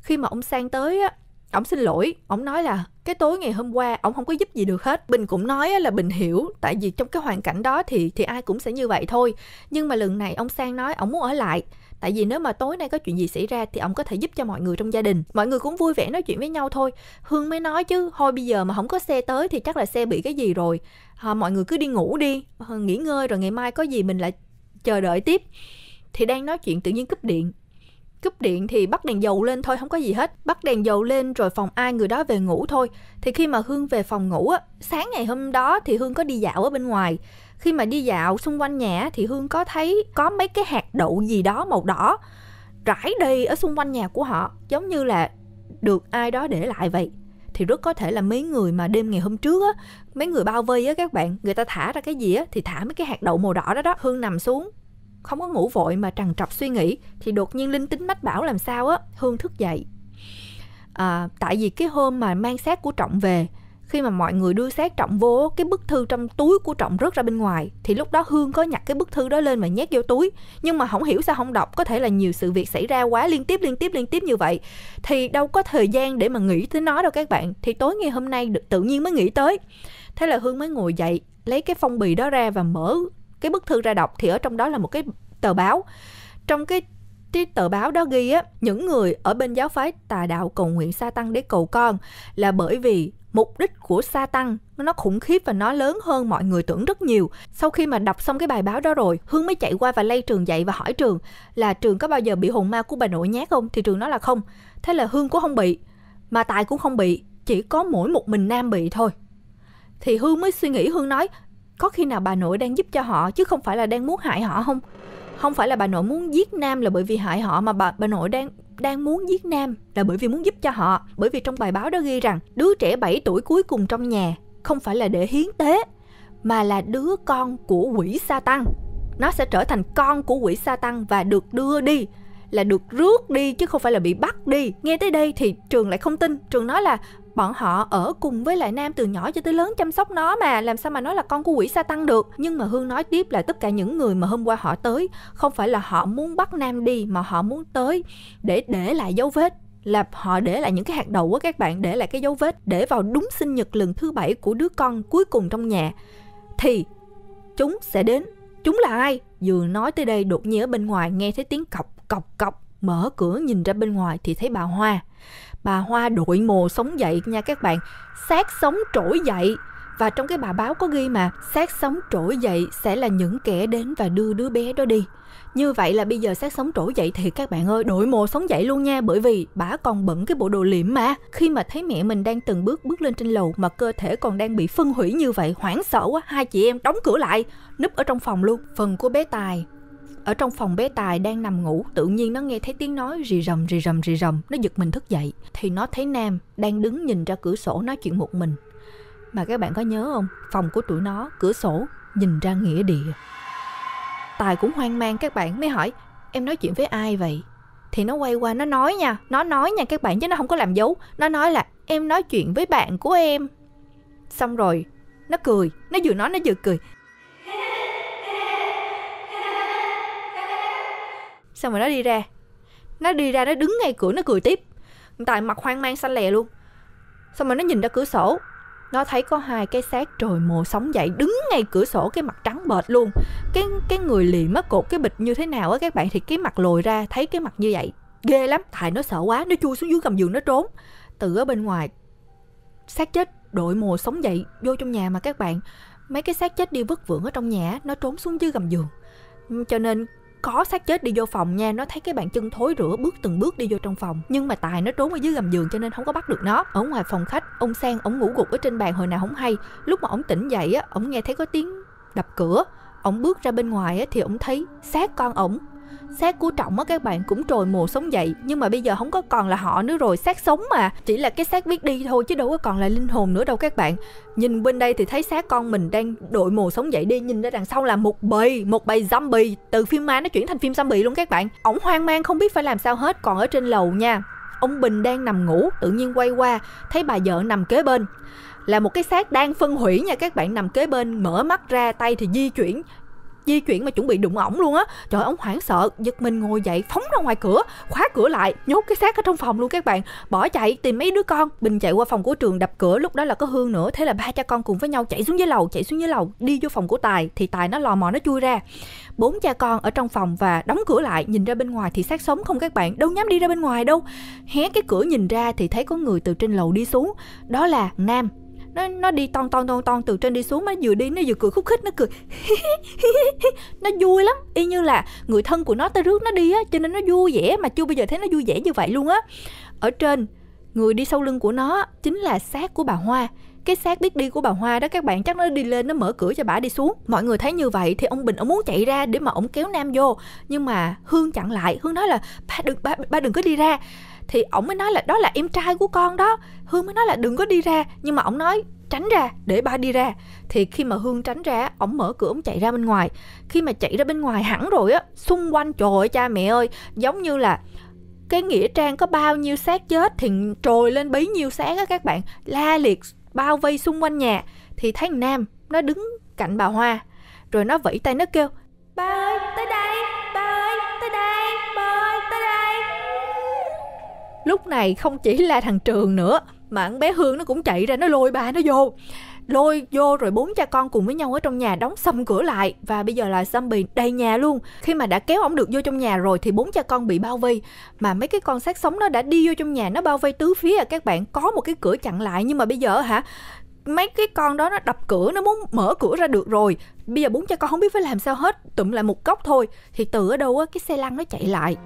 khi mà ông sang tới á, ổng xin lỗi ổng nói là cái tối ngày hôm qua ổng không có giúp gì được hết bình cũng nói là bình hiểu tại vì trong cái hoàn cảnh đó thì thì ai cũng sẽ như vậy thôi nhưng mà lần này ông sang nói ổng muốn ở lại tại vì nếu mà tối nay có chuyện gì xảy ra thì ổng có thể giúp cho mọi người trong gia đình mọi người cũng vui vẻ nói chuyện với nhau thôi hương mới nói chứ thôi bây giờ mà không có xe tới thì chắc là xe bị cái gì rồi à, mọi người cứ đi ngủ đi ờ, nghỉ ngơi rồi ngày mai có gì mình lại chờ đợi tiếp thì đang nói chuyện tự nhiên cúp điện cúp điện thì bắt đèn dầu lên thôi không có gì hết bắt đèn dầu lên rồi phòng ai người đó về ngủ thôi thì khi mà hương về phòng ngủ á sáng ngày hôm đó thì hương có đi dạo ở bên ngoài khi mà đi dạo xung quanh nhà thì hương có thấy có mấy cái hạt đậu gì đó màu đỏ rải đầy ở xung quanh nhà của họ giống như là được ai đó để lại vậy thì rất có thể là mấy người mà đêm ngày hôm trước á mấy người bao vây á các bạn người ta thả ra cái gì á thì thả mấy cái hạt đậu màu đỏ đó đó hương nằm xuống không có ngủ vội mà trằn trọc suy nghĩ thì đột nhiên linh tính mách bảo làm sao á hương thức dậy à, tại vì cái hôm mà mang xác của trọng về khi mà mọi người đưa xác trọng vô cái bức thư trong túi của trọng rớt ra bên ngoài thì lúc đó hương có nhặt cái bức thư đó lên và nhét vô túi nhưng mà không hiểu sao không đọc có thể là nhiều sự việc xảy ra quá liên tiếp liên tiếp liên tiếp như vậy thì đâu có thời gian để mà nghĩ tới nó đâu các bạn thì tối ngày hôm nay tự nhiên mới nghĩ tới thế là hương mới ngồi dậy lấy cái phong bì đó ra và mở cái bức thư ra đọc thì ở trong đó là một cái tờ báo trong cái cái tờ báo đó ghi á những người ở bên giáo phái tà đạo cầu nguyện sa tăng để cầu con là bởi vì mục đích của sa tăng nó khủng khiếp và nó lớn hơn mọi người tưởng rất nhiều sau khi mà đọc xong cái bài báo đó rồi hương mới chạy qua và lay trường dạy và hỏi trường là trường có bao giờ bị hồn ma của bà nội nhát không thì trường nói là không thế là hương cũng không bị mà tài cũng không bị chỉ có mỗi một mình nam bị thôi thì hương mới suy nghĩ hương nói có khi nào bà nội đang giúp cho họ chứ không phải là đang muốn hại họ không không phải là bà nội muốn giết nam là bởi vì hại họ mà bà bà nội đang đang muốn giết nam là bởi vì muốn giúp cho họ bởi vì trong bài báo đó ghi rằng đứa trẻ 7 tuổi cuối cùng trong nhà không phải là để hiến tế mà là đứa con của quỷ sa tăng nó sẽ trở thành con của quỷ sa tăng và được đưa đi là được rước đi chứ không phải là bị bắt đi nghe tới đây thì trường lại không tin trường nói là Bọn họ ở cùng với lại Nam từ nhỏ cho tới lớn chăm sóc nó mà, làm sao mà nói là con của quỷ sa tăng được. Nhưng mà Hương nói tiếp là tất cả những người mà hôm qua họ tới, không phải là họ muốn bắt Nam đi mà họ muốn tới để để lại dấu vết là họ để lại những cái hạt đậu của các bạn để lại cái dấu vết để vào đúng sinh nhật lần thứ bảy của đứa con cuối cùng trong nhà thì chúng sẽ đến chúng là ai vừa nói tới đây đột nhiên ở bên ngoài nghe thấy tiếng cọc cọc cọc mở cửa nhìn ra bên ngoài thì thấy bà hoa bà hoa đội mồ sống dậy nha các bạn xác sống trỗi dậy và trong cái bà báo có ghi mà xác sống trỗi dậy sẽ là những kẻ đến và đưa đứa bé đó đi như vậy là bây giờ xác sống trỗi dậy thì các bạn ơi đội mồ sống dậy luôn nha bởi vì bà còn bẩn cái bộ đồ liệm mà khi mà thấy mẹ mình đang từng bước bước lên trên lầu mà cơ thể còn đang bị phân hủy như vậy hoảng sợ quá hai chị em đóng cửa lại núp ở trong phòng luôn phần của bé tài ở trong phòng bé tài đang nằm ngủ tự nhiên nó nghe thấy tiếng nói rì rầm rì rầm rì rầm nó giật mình thức dậy thì nó thấy nam đang đứng nhìn ra cửa sổ nói chuyện một mình mà các bạn có nhớ không phòng của tụi nó cửa sổ nhìn ra nghĩa địa tài cũng hoang mang các bạn mới hỏi em nói chuyện với ai vậy thì nó quay qua nó nói nha nó nói nha các bạn chứ nó không có làm dấu nó nói là em nói chuyện với bạn của em xong rồi nó cười nó vừa nói nó vừa cười xong rồi nó đi ra nó đi ra nó đứng ngay cửa nó cười tiếp tại mặt hoang mang xanh lè luôn xong rồi nó nhìn ra cửa sổ nó thấy có hai cái xác trời mồ sống dậy đứng ngay cửa sổ cái mặt trắng bệt luôn cái cái người liệm mất cột cái bịch như thế nào á các bạn thì cái mặt lồi ra thấy cái mặt như vậy ghê lắm tại nó sợ quá nó chui xuống dưới gầm giường nó trốn từ ở bên ngoài xác chết đội mồ sống dậy vô trong nhà mà các bạn mấy cái xác chết đi vứt vưởng ở trong nhà nó trốn xuống dưới gầm giường cho nên có xác chết đi vô phòng nha nó thấy cái bàn chân thối rửa bước từng bước đi vô trong phòng nhưng mà tài nó trốn ở dưới gầm giường cho nên không có bắt được nó ở ngoài phòng khách ông sang ông ngủ gục ở trên bàn hồi nào không hay lúc mà ông tỉnh dậy á ông nghe thấy có tiếng đập cửa ông bước ra bên ngoài á thì ông thấy xác con ổng xác của trọng á các bạn cũng trồi mồ sống dậy nhưng mà bây giờ không có còn là họ nữa rồi xác sống mà chỉ là cái xác biết đi thôi chứ đâu có còn là linh hồn nữa đâu các bạn nhìn bên đây thì thấy xác con mình đang đội mồ sống dậy đi nhìn ra đằng sau là một bầy một bầy zombie từ phim ma nó chuyển thành phim zombie luôn các bạn ổng hoang mang không biết phải làm sao hết còn ở trên lầu nha ông bình đang nằm ngủ tự nhiên quay qua thấy bà vợ nằm kế bên là một cái xác đang phân hủy nha các bạn nằm kế bên mở mắt ra tay thì di chuyển di chuyển mà chuẩn bị đụng ổng luôn á trời ơi, hoảng sợ giật mình ngồi dậy phóng ra ngoài cửa khóa cửa lại nhốt cái xác ở trong phòng luôn các bạn bỏ chạy tìm mấy đứa con bình chạy qua phòng của trường đập cửa lúc đó là có hương nữa thế là ba cha con cùng với nhau chạy xuống dưới lầu chạy xuống dưới lầu đi vô phòng của tài thì tài nó lò mò nó chui ra bốn cha con ở trong phòng và đóng cửa lại nhìn ra bên ngoài thì xác sống không các bạn đâu nhắm đi ra bên ngoài đâu hé cái cửa nhìn ra thì thấy có người từ trên lầu đi xuống đó là nam nó nó đi ton ton ton ton từ trên đi xuống nó vừa đi nó vừa cười khúc khích nó cười nó vui lắm y như là người thân của nó tới rước nó đi á cho nên nó vui vẻ mà chưa bao giờ thấy nó vui vẻ như vậy luôn á ở trên người đi sau lưng của nó chính là xác của bà hoa cái xác biết đi của bà Hoa đó các bạn chắc nó đi lên nó mở cửa cho bà đi xuống mọi người thấy như vậy thì ông Bình ông muốn chạy ra để mà ông kéo Nam vô nhưng mà Hương chặn lại Hương nói là ba đừng ba, ba đừng có đi ra thì ổng mới nói là đó là em trai của con đó hương mới nói là đừng có đi ra nhưng mà ổng nói tránh ra để ba đi ra thì khi mà hương tránh ra ổng mở cửa ổng chạy ra bên ngoài khi mà chạy ra bên ngoài hẳn rồi á xung quanh trời ơi cha mẹ ơi giống như là cái nghĩa trang có bao nhiêu xác chết thì trồi lên bấy nhiêu xác á các bạn la liệt bao vây xung quanh nhà thì thấy nam nó đứng cạnh bà hoa rồi nó vẫy tay nó kêu ba ơi tới đây lúc này không chỉ là thằng trường nữa mà con bé hương nó cũng chạy ra nó lôi ba nó vô lôi vô rồi bốn cha con cùng với nhau ở trong nhà đóng sầm cửa lại và bây giờ là sâm bị đầy nhà luôn khi mà đã kéo ổng được vô trong nhà rồi thì bốn cha con bị bao vây mà mấy cái con xác sống nó đã đi vô trong nhà nó bao vây tứ phía à các bạn có một cái cửa chặn lại nhưng mà bây giờ hả mấy cái con đó nó đập cửa nó muốn mở cửa ra được rồi bây giờ bốn cha con không biết phải làm sao hết tụm lại một góc thôi thì từ ở đâu á cái xe lăn nó chạy lại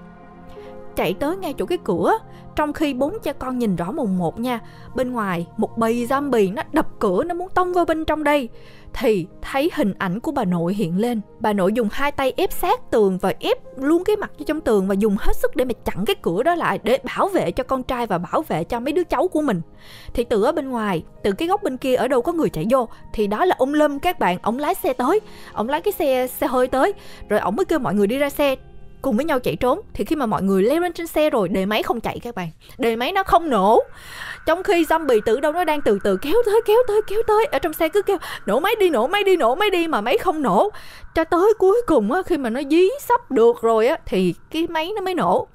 chạy tới ngay chỗ cái cửa trong khi bốn cha con nhìn rõ mùng một nha, bên ngoài một bầy zombie nó đập cửa nó muốn tông vào bên trong đây. Thì thấy hình ảnh của bà nội hiện lên, bà nội dùng hai tay ép sát tường và ép luôn cái mặt vô trong tường và dùng hết sức để mà chặn cái cửa đó lại để bảo vệ cho con trai và bảo vệ cho mấy đứa cháu của mình. Thì từ ở bên ngoài, từ cái góc bên kia ở đâu có người chạy vô thì đó là ông Lâm các bạn, ông lái xe tới, ông lái cái xe xe hơi tới rồi ông mới kêu mọi người đi ra xe cùng với nhau chạy trốn thì khi mà mọi người leo lên trên xe rồi đề máy không chạy các bạn đề máy nó không nổ trong khi zombie tử đâu nó đang từ từ kéo tới kéo tới kéo tới ở trong xe cứ kêu nổ máy đi nổ máy đi nổ máy đi mà máy không nổ cho tới cuối cùng á khi mà nó dí sắp được rồi á thì cái máy nó mới nổ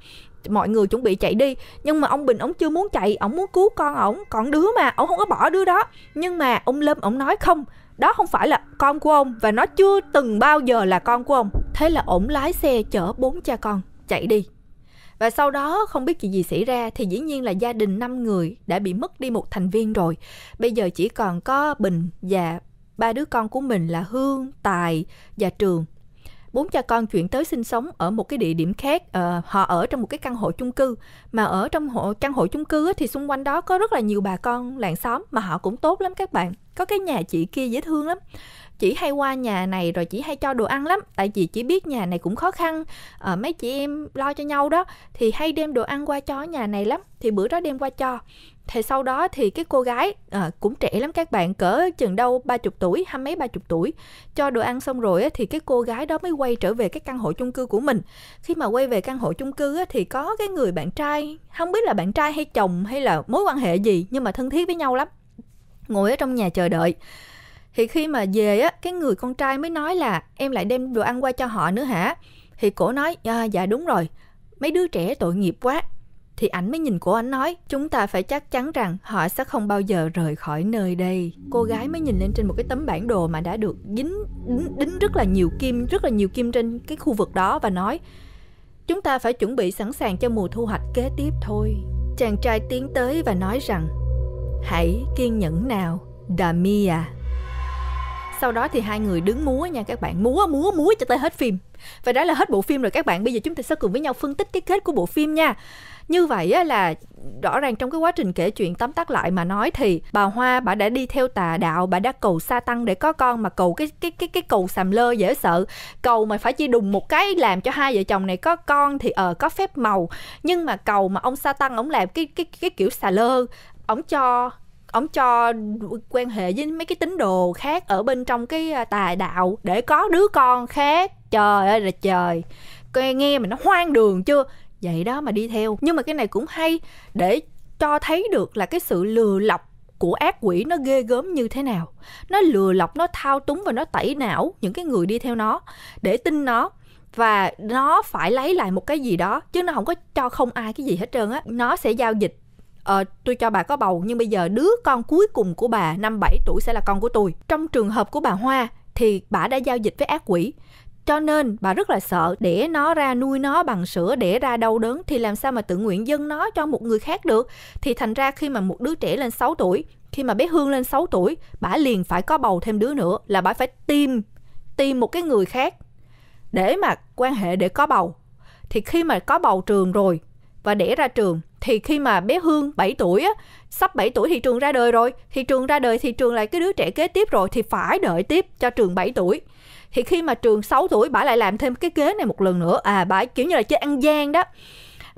mọi người chuẩn bị chạy đi nhưng mà ông bình ông chưa muốn chạy ông muốn cứu con ổng còn đứa mà ông không có bỏ đứa đó nhưng mà ông lâm ông nói không đó không phải là con của ông và nó chưa từng bao giờ là con của ông thế là ổng lái xe chở bốn cha con chạy đi và sau đó không biết chuyện gì xảy ra thì dĩ nhiên là gia đình năm người đã bị mất đi một thành viên rồi. Bây giờ chỉ còn có Bình và ba đứa con của mình là Hương, Tài và Trường bốn cha con chuyển tới sinh sống ở một cái địa điểm khác uh, họ ở trong một cái căn hộ chung cư mà ở trong hộ căn hộ chung cư thì xung quanh đó có rất là nhiều bà con làng xóm mà họ cũng tốt lắm các bạn có cái nhà chị kia dễ thương lắm chỉ hay qua nhà này rồi chỉ hay cho đồ ăn lắm tại vì chỉ biết nhà này cũng khó khăn à, mấy chị em lo cho nhau đó thì hay đem đồ ăn qua cho nhà này lắm thì bữa đó đem qua cho thì sau đó thì cái cô gái à, cũng trẻ lắm các bạn cỡ chừng đâu ba chục tuổi hai mấy ba chục tuổi cho đồ ăn xong rồi thì cái cô gái đó mới quay trở về cái căn hộ chung cư của mình khi mà quay về căn hộ chung cư thì có cái người bạn trai không biết là bạn trai hay chồng hay là mối quan hệ gì nhưng mà thân thiết với nhau lắm ngồi ở trong nhà chờ đợi thì khi mà về á cái người con trai mới nói là em lại đem đồ ăn qua cho họ nữa hả thì cổ nói à, dạ đúng rồi mấy đứa trẻ tội nghiệp quá thì ảnh mới nhìn cổ ảnh nói chúng ta phải chắc chắn rằng họ sẽ không bao giờ rời khỏi nơi đây cô gái mới nhìn lên trên một cái tấm bản đồ mà đã được dính đính, đính rất là nhiều kim rất là nhiều kim trên cái khu vực đó và nói chúng ta phải chuẩn bị sẵn sàng cho mùa thu hoạch kế tiếp thôi chàng trai tiến tới và nói rằng hãy kiên nhẫn nào damia sau đó thì hai người đứng múa nha các bạn múa múa múa cho tới hết phim và đó là hết bộ phim rồi các bạn bây giờ chúng ta sẽ cùng với nhau phân tích cái kết của bộ phim nha như vậy là rõ ràng trong cái quá trình kể chuyện tóm tắt lại mà nói thì bà hoa bà đã đi theo tà đạo bà đã cầu sa tăng để có con mà cầu cái cái cái cái cầu sàm lơ dễ sợ cầu mà phải chỉ đùng một cái làm cho hai vợ chồng này có con thì ờ uh, có phép màu nhưng mà cầu mà ông sa tăng ông làm cái cái cái kiểu xà lơ ổng cho ông cho quan hệ với mấy cái tín đồ khác ở bên trong cái à, tà đạo để có đứa con khác trời ơi là trời nghe nghe mà nó hoang đường chưa vậy đó mà đi theo nhưng mà cái này cũng hay để cho thấy được là cái sự lừa lọc của ác quỷ nó ghê gớm như thế nào nó lừa lọc nó thao túng và nó tẩy não những cái người đi theo nó để tin nó và nó phải lấy lại một cái gì đó chứ nó không có cho không ai cái gì hết trơn á nó sẽ giao dịch ờ, tôi cho bà có bầu nhưng bây giờ đứa con cuối cùng của bà năm 7 tuổi sẽ là con của tôi. Trong trường hợp của bà Hoa thì bà đã giao dịch với ác quỷ. Cho nên bà rất là sợ để nó ra nuôi nó bằng sữa để ra đau đớn thì làm sao mà tự nguyện dâng nó cho một người khác được. Thì thành ra khi mà một đứa trẻ lên 6 tuổi, khi mà bé Hương lên 6 tuổi, bà liền phải có bầu thêm đứa nữa là bà phải tìm tìm một cái người khác để mà quan hệ để có bầu. Thì khi mà có bầu trường rồi và để ra trường thì khi mà bé Hương 7 tuổi á, sắp 7 tuổi thì trường ra đời rồi, thì trường ra đời thì trường lại cái đứa trẻ kế tiếp rồi thì phải đợi tiếp cho trường 7 tuổi. Thì khi mà trường 6 tuổi bà lại làm thêm cái kế này một lần nữa, à bà kiểu như là chơi ăn gian đó.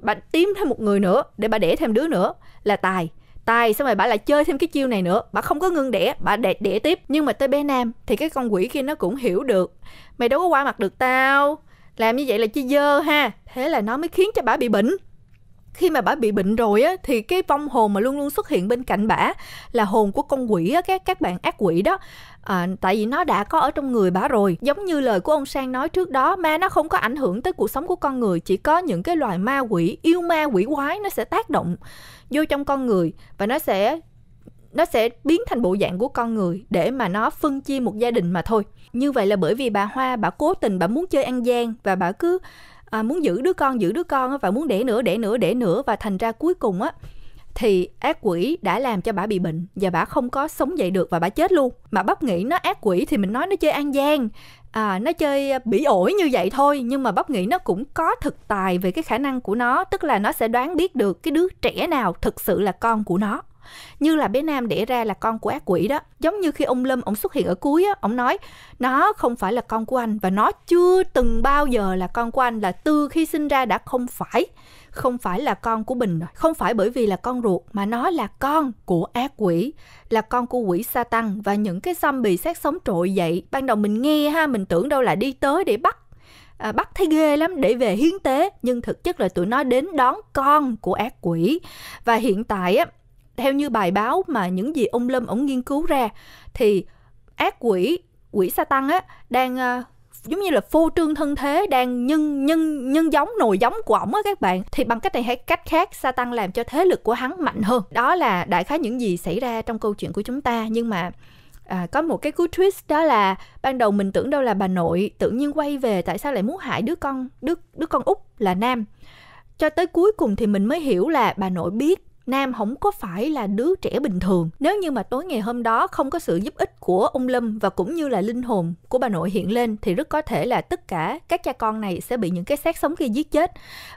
Bà tìm thêm một người nữa để bà đẻ thêm đứa nữa là Tài tài xong rồi bà lại chơi thêm cái chiêu này nữa bà không có ngưng đẻ bà đẻ, đẻ tiếp nhưng mà tới bé nam thì cái con quỷ kia nó cũng hiểu được mày đâu có qua mặt được tao làm như vậy là chi dơ ha thế là nó mới khiến cho bà bị bệnh khi mà bà bị bệnh rồi á thì cái vong hồn mà luôn luôn xuất hiện bên cạnh bà là hồn của con quỷ á các các bạn ác quỷ đó à, tại vì nó đã có ở trong người bà rồi giống như lời của ông sang nói trước đó ma nó không có ảnh hưởng tới cuộc sống của con người chỉ có những cái loài ma quỷ yêu ma quỷ quái nó sẽ tác động vô trong con người và nó sẽ nó sẽ biến thành bộ dạng của con người để mà nó phân chia một gia đình mà thôi như vậy là bởi vì bà hoa bà cố tình bà muốn chơi ăn gian và bà cứ à, muốn giữ đứa con giữ đứa con và muốn để nữa để nữa để nữa và thành ra cuối cùng á thì ác quỷ đã làm cho bà bị bệnh và bà không có sống dậy được và bà chết luôn mà bắp nghĩ nó ác quỷ thì mình nói nó chơi an gian à, nó chơi à, bỉ ổi như vậy thôi nhưng mà bắp nghĩ nó cũng có thực tài về cái khả năng của nó tức là nó sẽ đoán biết được cái đứa trẻ nào thực sự là con của nó như là bé nam đẻ ra là con của ác quỷ đó giống như khi ông lâm ông xuất hiện ở cuối á ông nói nó không phải là con của anh và nó chưa từng bao giờ là con của anh là từ khi sinh ra đã không phải không phải là con của bình rồi không phải bởi vì là con ruột mà nó là con của ác quỷ là con của quỷ sa tăng và những cái zombie sát sống trội dậy ban đầu mình nghe ha mình tưởng đâu là đi tới để bắt à, bắt thấy ghê lắm để về hiến tế nhưng thực chất là tụi nó đến đón con của ác quỷ và hiện tại á theo như bài báo mà những gì ông Lâm ông nghiên cứu ra thì ác quỷ quỷ sa tăng á đang uh, giống như là phô trương thân thế đang nhân nhân nhân giống nồi giống của ổng á các bạn thì bằng cách này hay cách khác sa tăng làm cho thế lực của hắn mạnh hơn đó là đại khái những gì xảy ra trong câu chuyện của chúng ta nhưng mà À, có một cái cú twist đó là ban đầu mình tưởng đâu là bà nội tự nhiên quay về tại sao lại muốn hại đứa con đứa đứa con út là nam cho tới cuối cùng thì mình mới hiểu là bà nội biết Nam không có phải là đứa trẻ bình thường. Nếu như mà tối ngày hôm đó không có sự giúp ích của ông Lâm và cũng như là linh hồn của bà nội hiện lên thì rất có thể là tất cả các cha con này sẽ bị những cái xác sống kia giết chết.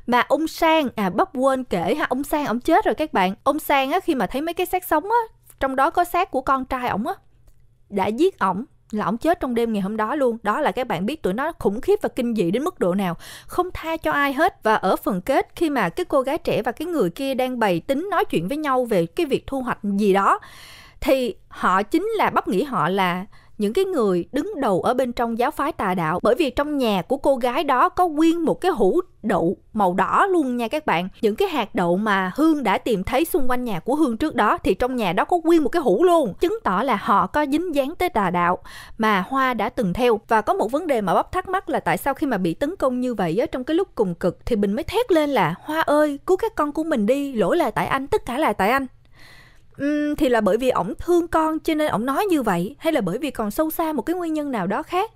Mà ông Sang, à bắp quên kể ha, ông Sang ông chết rồi các bạn. Ông Sang á, khi mà thấy mấy cái xác sống á, trong đó có xác của con trai ổng á, đã giết ổng là ổng chết trong đêm ngày hôm đó luôn đó là các bạn biết tụi nó khủng khiếp và kinh dị đến mức độ nào không tha cho ai hết và ở phần kết khi mà cái cô gái trẻ và cái người kia đang bày tính nói chuyện với nhau về cái việc thu hoạch gì đó thì họ chính là bắp nghĩ họ là những cái người đứng đầu ở bên trong giáo phái tà đạo bởi vì trong nhà của cô gái đó có nguyên một cái hũ đậu màu đỏ luôn nha các bạn những cái hạt đậu mà hương đã tìm thấy xung quanh nhà của hương trước đó thì trong nhà đó có nguyên một cái hũ luôn chứng tỏ là họ có dính dáng tới tà đạo mà hoa đã từng theo và có một vấn đề mà bóc thắc mắc là tại sao khi mà bị tấn công như vậy á trong cái lúc cùng cực thì bình mới thét lên là hoa ơi cứu các con của mình đi lỗi là tại anh tất cả là tại anh um, thì là bởi vì ổng thương con cho nên ổng nói như vậy hay là bởi vì còn sâu xa một cái nguyên nhân nào đó khác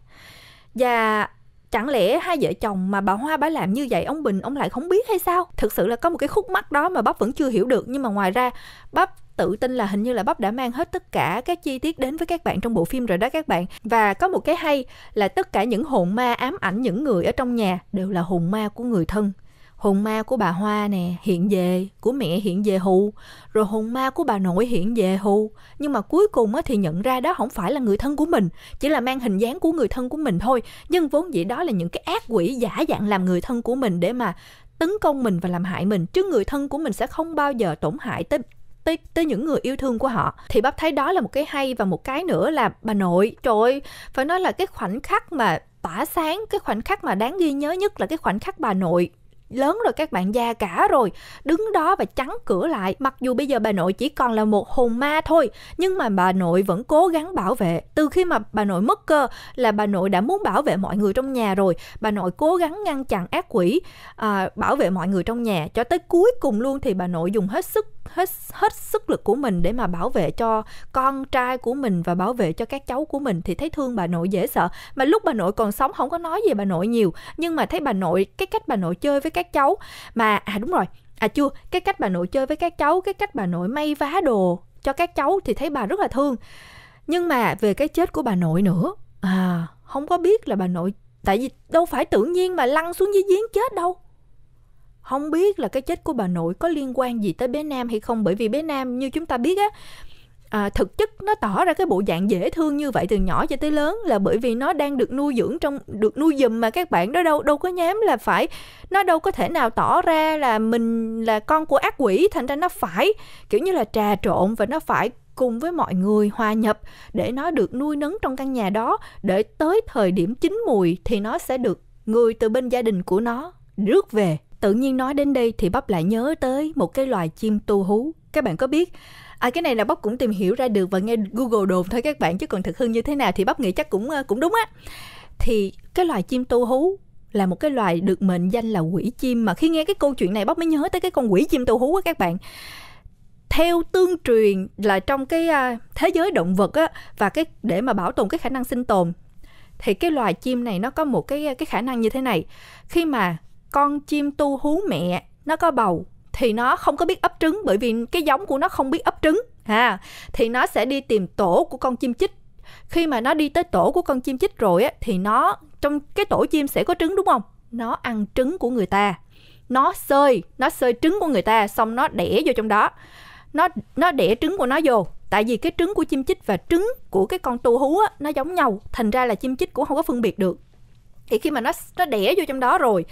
và chẳng lẽ hai vợ chồng mà bà hoa bà làm như vậy ông bình ông lại không biết hay sao thực sự là có một cái khúc mắc đó mà bắp vẫn chưa hiểu được nhưng mà ngoài ra bắp tự tin là hình như là bắp đã mang hết tất cả các chi tiết đến với các bạn trong bộ phim rồi đó các bạn và có một cái hay là tất cả những hồn ma ám ảnh những người ở trong nhà đều là hồn ma của người thân hồn ma của bà Hoa nè hiện về, của mẹ hiện về hù, rồi hồn ma của bà nội hiện về hù. Nhưng mà cuối cùng thì nhận ra đó không phải là người thân của mình, chỉ là mang hình dáng của người thân của mình thôi. Nhưng vốn dĩ đó là những cái ác quỷ giả dạng làm người thân của mình để mà tấn công mình và làm hại mình chứ người thân của mình sẽ không bao giờ tổn hại tới tới tới những người yêu thương của họ thì bắp thấy đó là một cái hay và một cái nữa là bà nội trời ơi, phải nói là cái khoảnh khắc mà tỏa sáng cái khoảnh khắc mà đáng ghi nhớ nhất là cái khoảnh khắc bà nội lớn rồi các bạn già cả rồi đứng đó và chắn cửa lại mặc dù bây giờ bà nội chỉ còn là một hồn ma thôi nhưng mà bà nội vẫn cố gắng bảo vệ từ khi mà bà nội mất cơ là bà nội đã muốn bảo vệ mọi người trong nhà rồi bà nội cố gắng ngăn chặn ác quỷ à, bảo vệ mọi người trong nhà cho tới cuối cùng luôn thì bà nội dùng hết sức hết hết sức lực của mình để mà bảo vệ cho con trai của mình và bảo vệ cho các cháu của mình thì thấy thương bà nội dễ sợ mà lúc bà nội còn sống không có nói về bà nội nhiều nhưng mà thấy bà nội cái cách bà nội chơi với các cháu mà à đúng rồi à chưa cái cách bà nội chơi với các cháu cái cách bà nội may vá đồ cho các cháu thì thấy bà rất là thương nhưng mà về cái chết của bà nội nữa à không có biết là bà nội tại vì đâu phải tự nhiên mà lăn xuống dưới giếng chết đâu không biết là cái chết của bà nội có liên quan gì tới bé nam hay không bởi vì bé nam như chúng ta biết á à, thực chất nó tỏ ra cái bộ dạng dễ thương như vậy từ nhỏ cho tới lớn là bởi vì nó đang được nuôi dưỡng trong được nuôi dùm mà các bạn đó đâu đâu có nhám là phải nó đâu có thể nào tỏ ra là mình là con của ác quỷ thành ra nó phải kiểu như là trà trộn và nó phải cùng với mọi người hòa nhập để nó được nuôi nấng trong căn nhà đó để tới thời điểm chín mùi thì nó sẽ được người từ bên gia đình của nó rước về tự nhiên nói đến đây thì bắp lại nhớ tới một cái loài chim tu hú các bạn có biết à, cái này là bắp cũng tìm hiểu ra được và nghe google đồn thôi các bạn chứ còn thực hư như thế nào thì bắp nghĩ chắc cũng ờ, cũng đúng á thì cái loài chim tu hú là một cái loài được mệnh danh là quỷ chim mà khi nghe cái câu chuyện này bắp mới nhớ tới cái con quỷ chim tu hú á các bạn theo tương truyền là trong cái à, thế giới động vật á và cái để mà bảo tồn cái khả năng sinh tồn thì cái loài chim này nó có một cái à, cái khả năng như thế này khi mà con chim tu hú mẹ nó có bầu thì nó không có biết ấp trứng bởi vì cái giống của nó không biết ấp trứng ha à, thì nó sẽ đi tìm tổ của con chim chích khi mà nó đi tới tổ của con chim chích rồi á, thì nó trong cái tổ chim sẽ có trứng đúng không nó ăn trứng của người ta nó xơi nó xơi trứng của người ta xong nó đẻ vô trong đó nó nó đẻ trứng của nó vô tại vì cái trứng của chim chích và trứng của cái con tu hú á, nó giống nhau thành ra là chim chích cũng không có phân biệt được thì khi mà nó nó đẻ vô trong đó rồi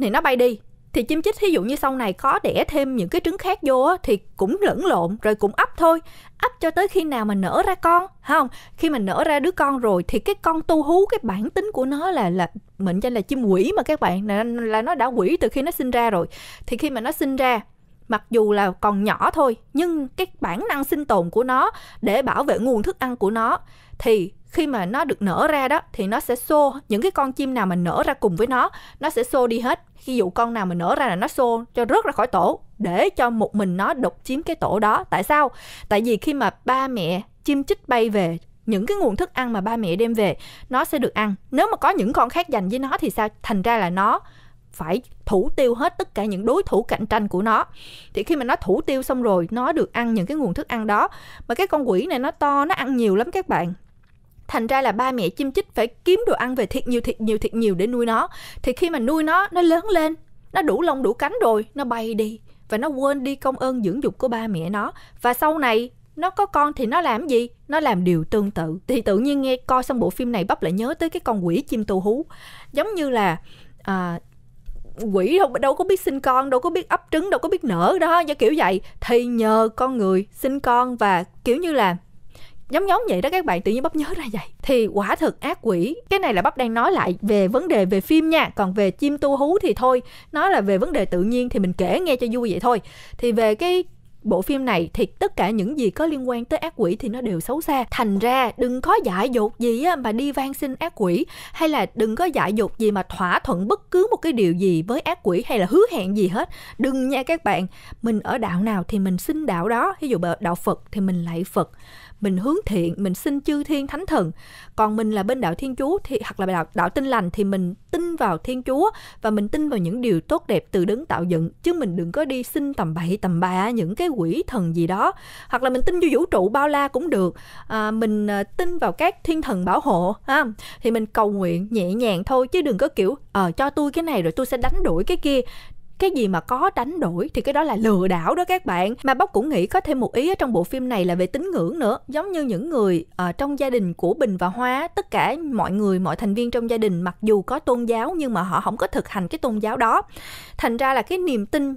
thì nó bay đi thì chim chích thí dụ như sau này có đẻ thêm những cái trứng khác vô á, thì cũng lẫn lộn rồi cũng ấp thôi ấp cho tới khi nào mà nở ra con không khi mà nở ra đứa con rồi thì cái con tu hú cái bản tính của nó là là mệnh danh là chim quỷ mà các bạn là, là nó đã quỷ từ khi nó sinh ra rồi thì khi mà nó sinh ra mặc dù là còn nhỏ thôi nhưng cái bản năng sinh tồn của nó để bảo vệ nguồn thức ăn của nó thì khi mà nó được nở ra đó thì nó sẽ xô những cái con chim nào mà nở ra cùng với nó nó sẽ xô đi hết khi dụ con nào mà nở ra là nó xô cho rớt ra khỏi tổ để cho một mình nó độc chiếm cái tổ đó tại sao tại vì khi mà ba mẹ chim chích bay về những cái nguồn thức ăn mà ba mẹ đem về nó sẽ được ăn nếu mà có những con khác dành với nó thì sao thành ra là nó phải thủ tiêu hết tất cả những đối thủ cạnh tranh của nó thì khi mà nó thủ tiêu xong rồi nó được ăn những cái nguồn thức ăn đó mà cái con quỷ này nó to nó ăn nhiều lắm các bạn thành ra là ba mẹ chim chích phải kiếm đồ ăn về thiệt nhiều thiệt nhiều thiệt nhiều để nuôi nó thì khi mà nuôi nó nó lớn lên nó đủ lông đủ cánh rồi nó bay đi và nó quên đi công ơn dưỡng dục của ba mẹ nó và sau này nó có con thì nó làm gì nó làm điều tương tự thì tự nhiên nghe coi xong bộ phim này bắp lại nhớ tới cái con quỷ chim tù hú giống như là à, quỷ đâu đâu có biết sinh con đâu có biết ấp trứng đâu có biết nở đó kiểu vậy thì nhờ con người sinh con và kiểu như là giống giống vậy đó các bạn tự nhiên bắp nhớ ra vậy thì quả thực ác quỷ cái này là bắp đang nói lại về vấn đề về phim nha còn về chim tu hú thì thôi nó là về vấn đề tự nhiên thì mình kể nghe cho vui vậy thôi thì về cái bộ phim này thì tất cả những gì có liên quan tới ác quỷ thì nó đều xấu xa thành ra đừng có giải dột gì mà đi van xin ác quỷ hay là đừng có giải dột gì mà thỏa thuận bất cứ một cái điều gì với ác quỷ hay là hứa hẹn gì hết đừng nha các bạn mình ở đạo nào thì mình xin đạo đó ví dụ đạo phật thì mình lạy phật mình hướng thiện mình xin chư thiên thánh thần còn mình là bên đạo thiên chúa thì hoặc là đạo đạo tin lành thì mình tin vào thiên chúa và mình tin vào những điều tốt đẹp từ đấng tạo dựng chứ mình đừng có đi xin tầm bậy tầm bạ những cái quỷ thần gì đó hoặc là mình tin vô vũ trụ bao la cũng được à, mình à, tin vào các thiên thần bảo hộ ha thì mình cầu nguyện nhẹ nhàng thôi chứ đừng có kiểu ờ à, cho tôi cái này rồi tôi sẽ đánh đuổi cái kia cái gì mà có đánh đổi thì cái đó là lừa đảo đó các bạn mà bóc cũng nghĩ có thêm một ý ở trong bộ phim này là về tín ngưỡng nữa giống như những người uh, trong gia đình của bình và hoa tất cả mọi người mọi thành viên trong gia đình mặc dù có tôn giáo nhưng mà họ không có thực hành cái tôn giáo đó thành ra là cái niềm tin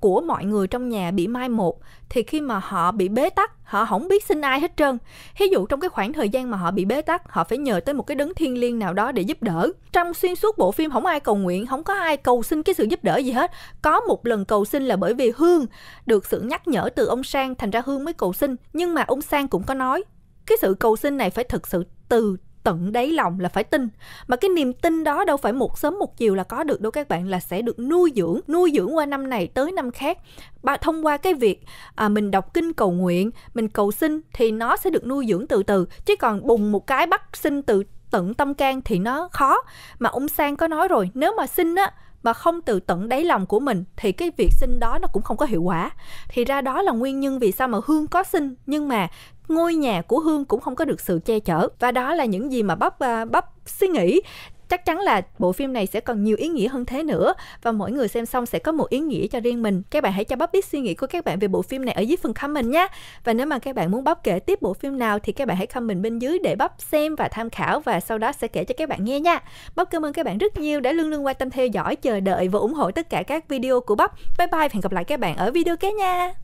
của mọi người trong nhà bị mai một thì khi mà họ bị bế tắc họ không biết xin ai hết trơn ví dụ trong cái khoảng thời gian mà họ bị bế tắc họ phải nhờ tới một cái đấng thiên liêng nào đó để giúp đỡ trong xuyên suốt bộ phim không ai cầu nguyện không có ai cầu xin cái sự giúp đỡ gì hết có một lần cầu xin là bởi vì hương được sự nhắc nhở từ ông sang thành ra hương mới cầu xin nhưng mà ông sang cũng có nói cái sự cầu xin này phải thực sự từ tận đáy lòng là phải tin mà cái niềm tin đó đâu phải một sớm một chiều là có được đâu các bạn là sẽ được nuôi dưỡng nuôi dưỡng qua năm này tới năm khác và thông qua cái việc à, mình đọc kinh cầu nguyện mình cầu xin thì nó sẽ được nuôi dưỡng từ từ chứ còn bùng một cái bắt sinh từ tận tâm can thì nó khó mà ông sang có nói rồi nếu mà xin á mà không từ tận đáy lòng của mình thì cái việc xin đó nó cũng không có hiệu quả thì ra đó là nguyên nhân vì sao mà hương có xin nhưng mà ngôi nhà của Hương cũng không có được sự che chở và đó là những gì mà bắp à, bắp suy nghĩ chắc chắn là bộ phim này sẽ còn nhiều ý nghĩa hơn thế nữa và mỗi người xem xong sẽ có một ý nghĩa cho riêng mình các bạn hãy cho bắp biết suy nghĩ của các bạn về bộ phim này ở dưới phần comment nhé và nếu mà các bạn muốn bắp kể tiếp bộ phim nào thì các bạn hãy comment bên dưới để bắp xem và tham khảo và sau đó sẽ kể cho các bạn nghe nha bắp cảm ơn các bạn rất nhiều đã luôn luôn quan tâm theo dõi chờ đợi và ủng hộ tất cả các video của bắp bye bye và hẹn gặp lại các bạn ở video kế nha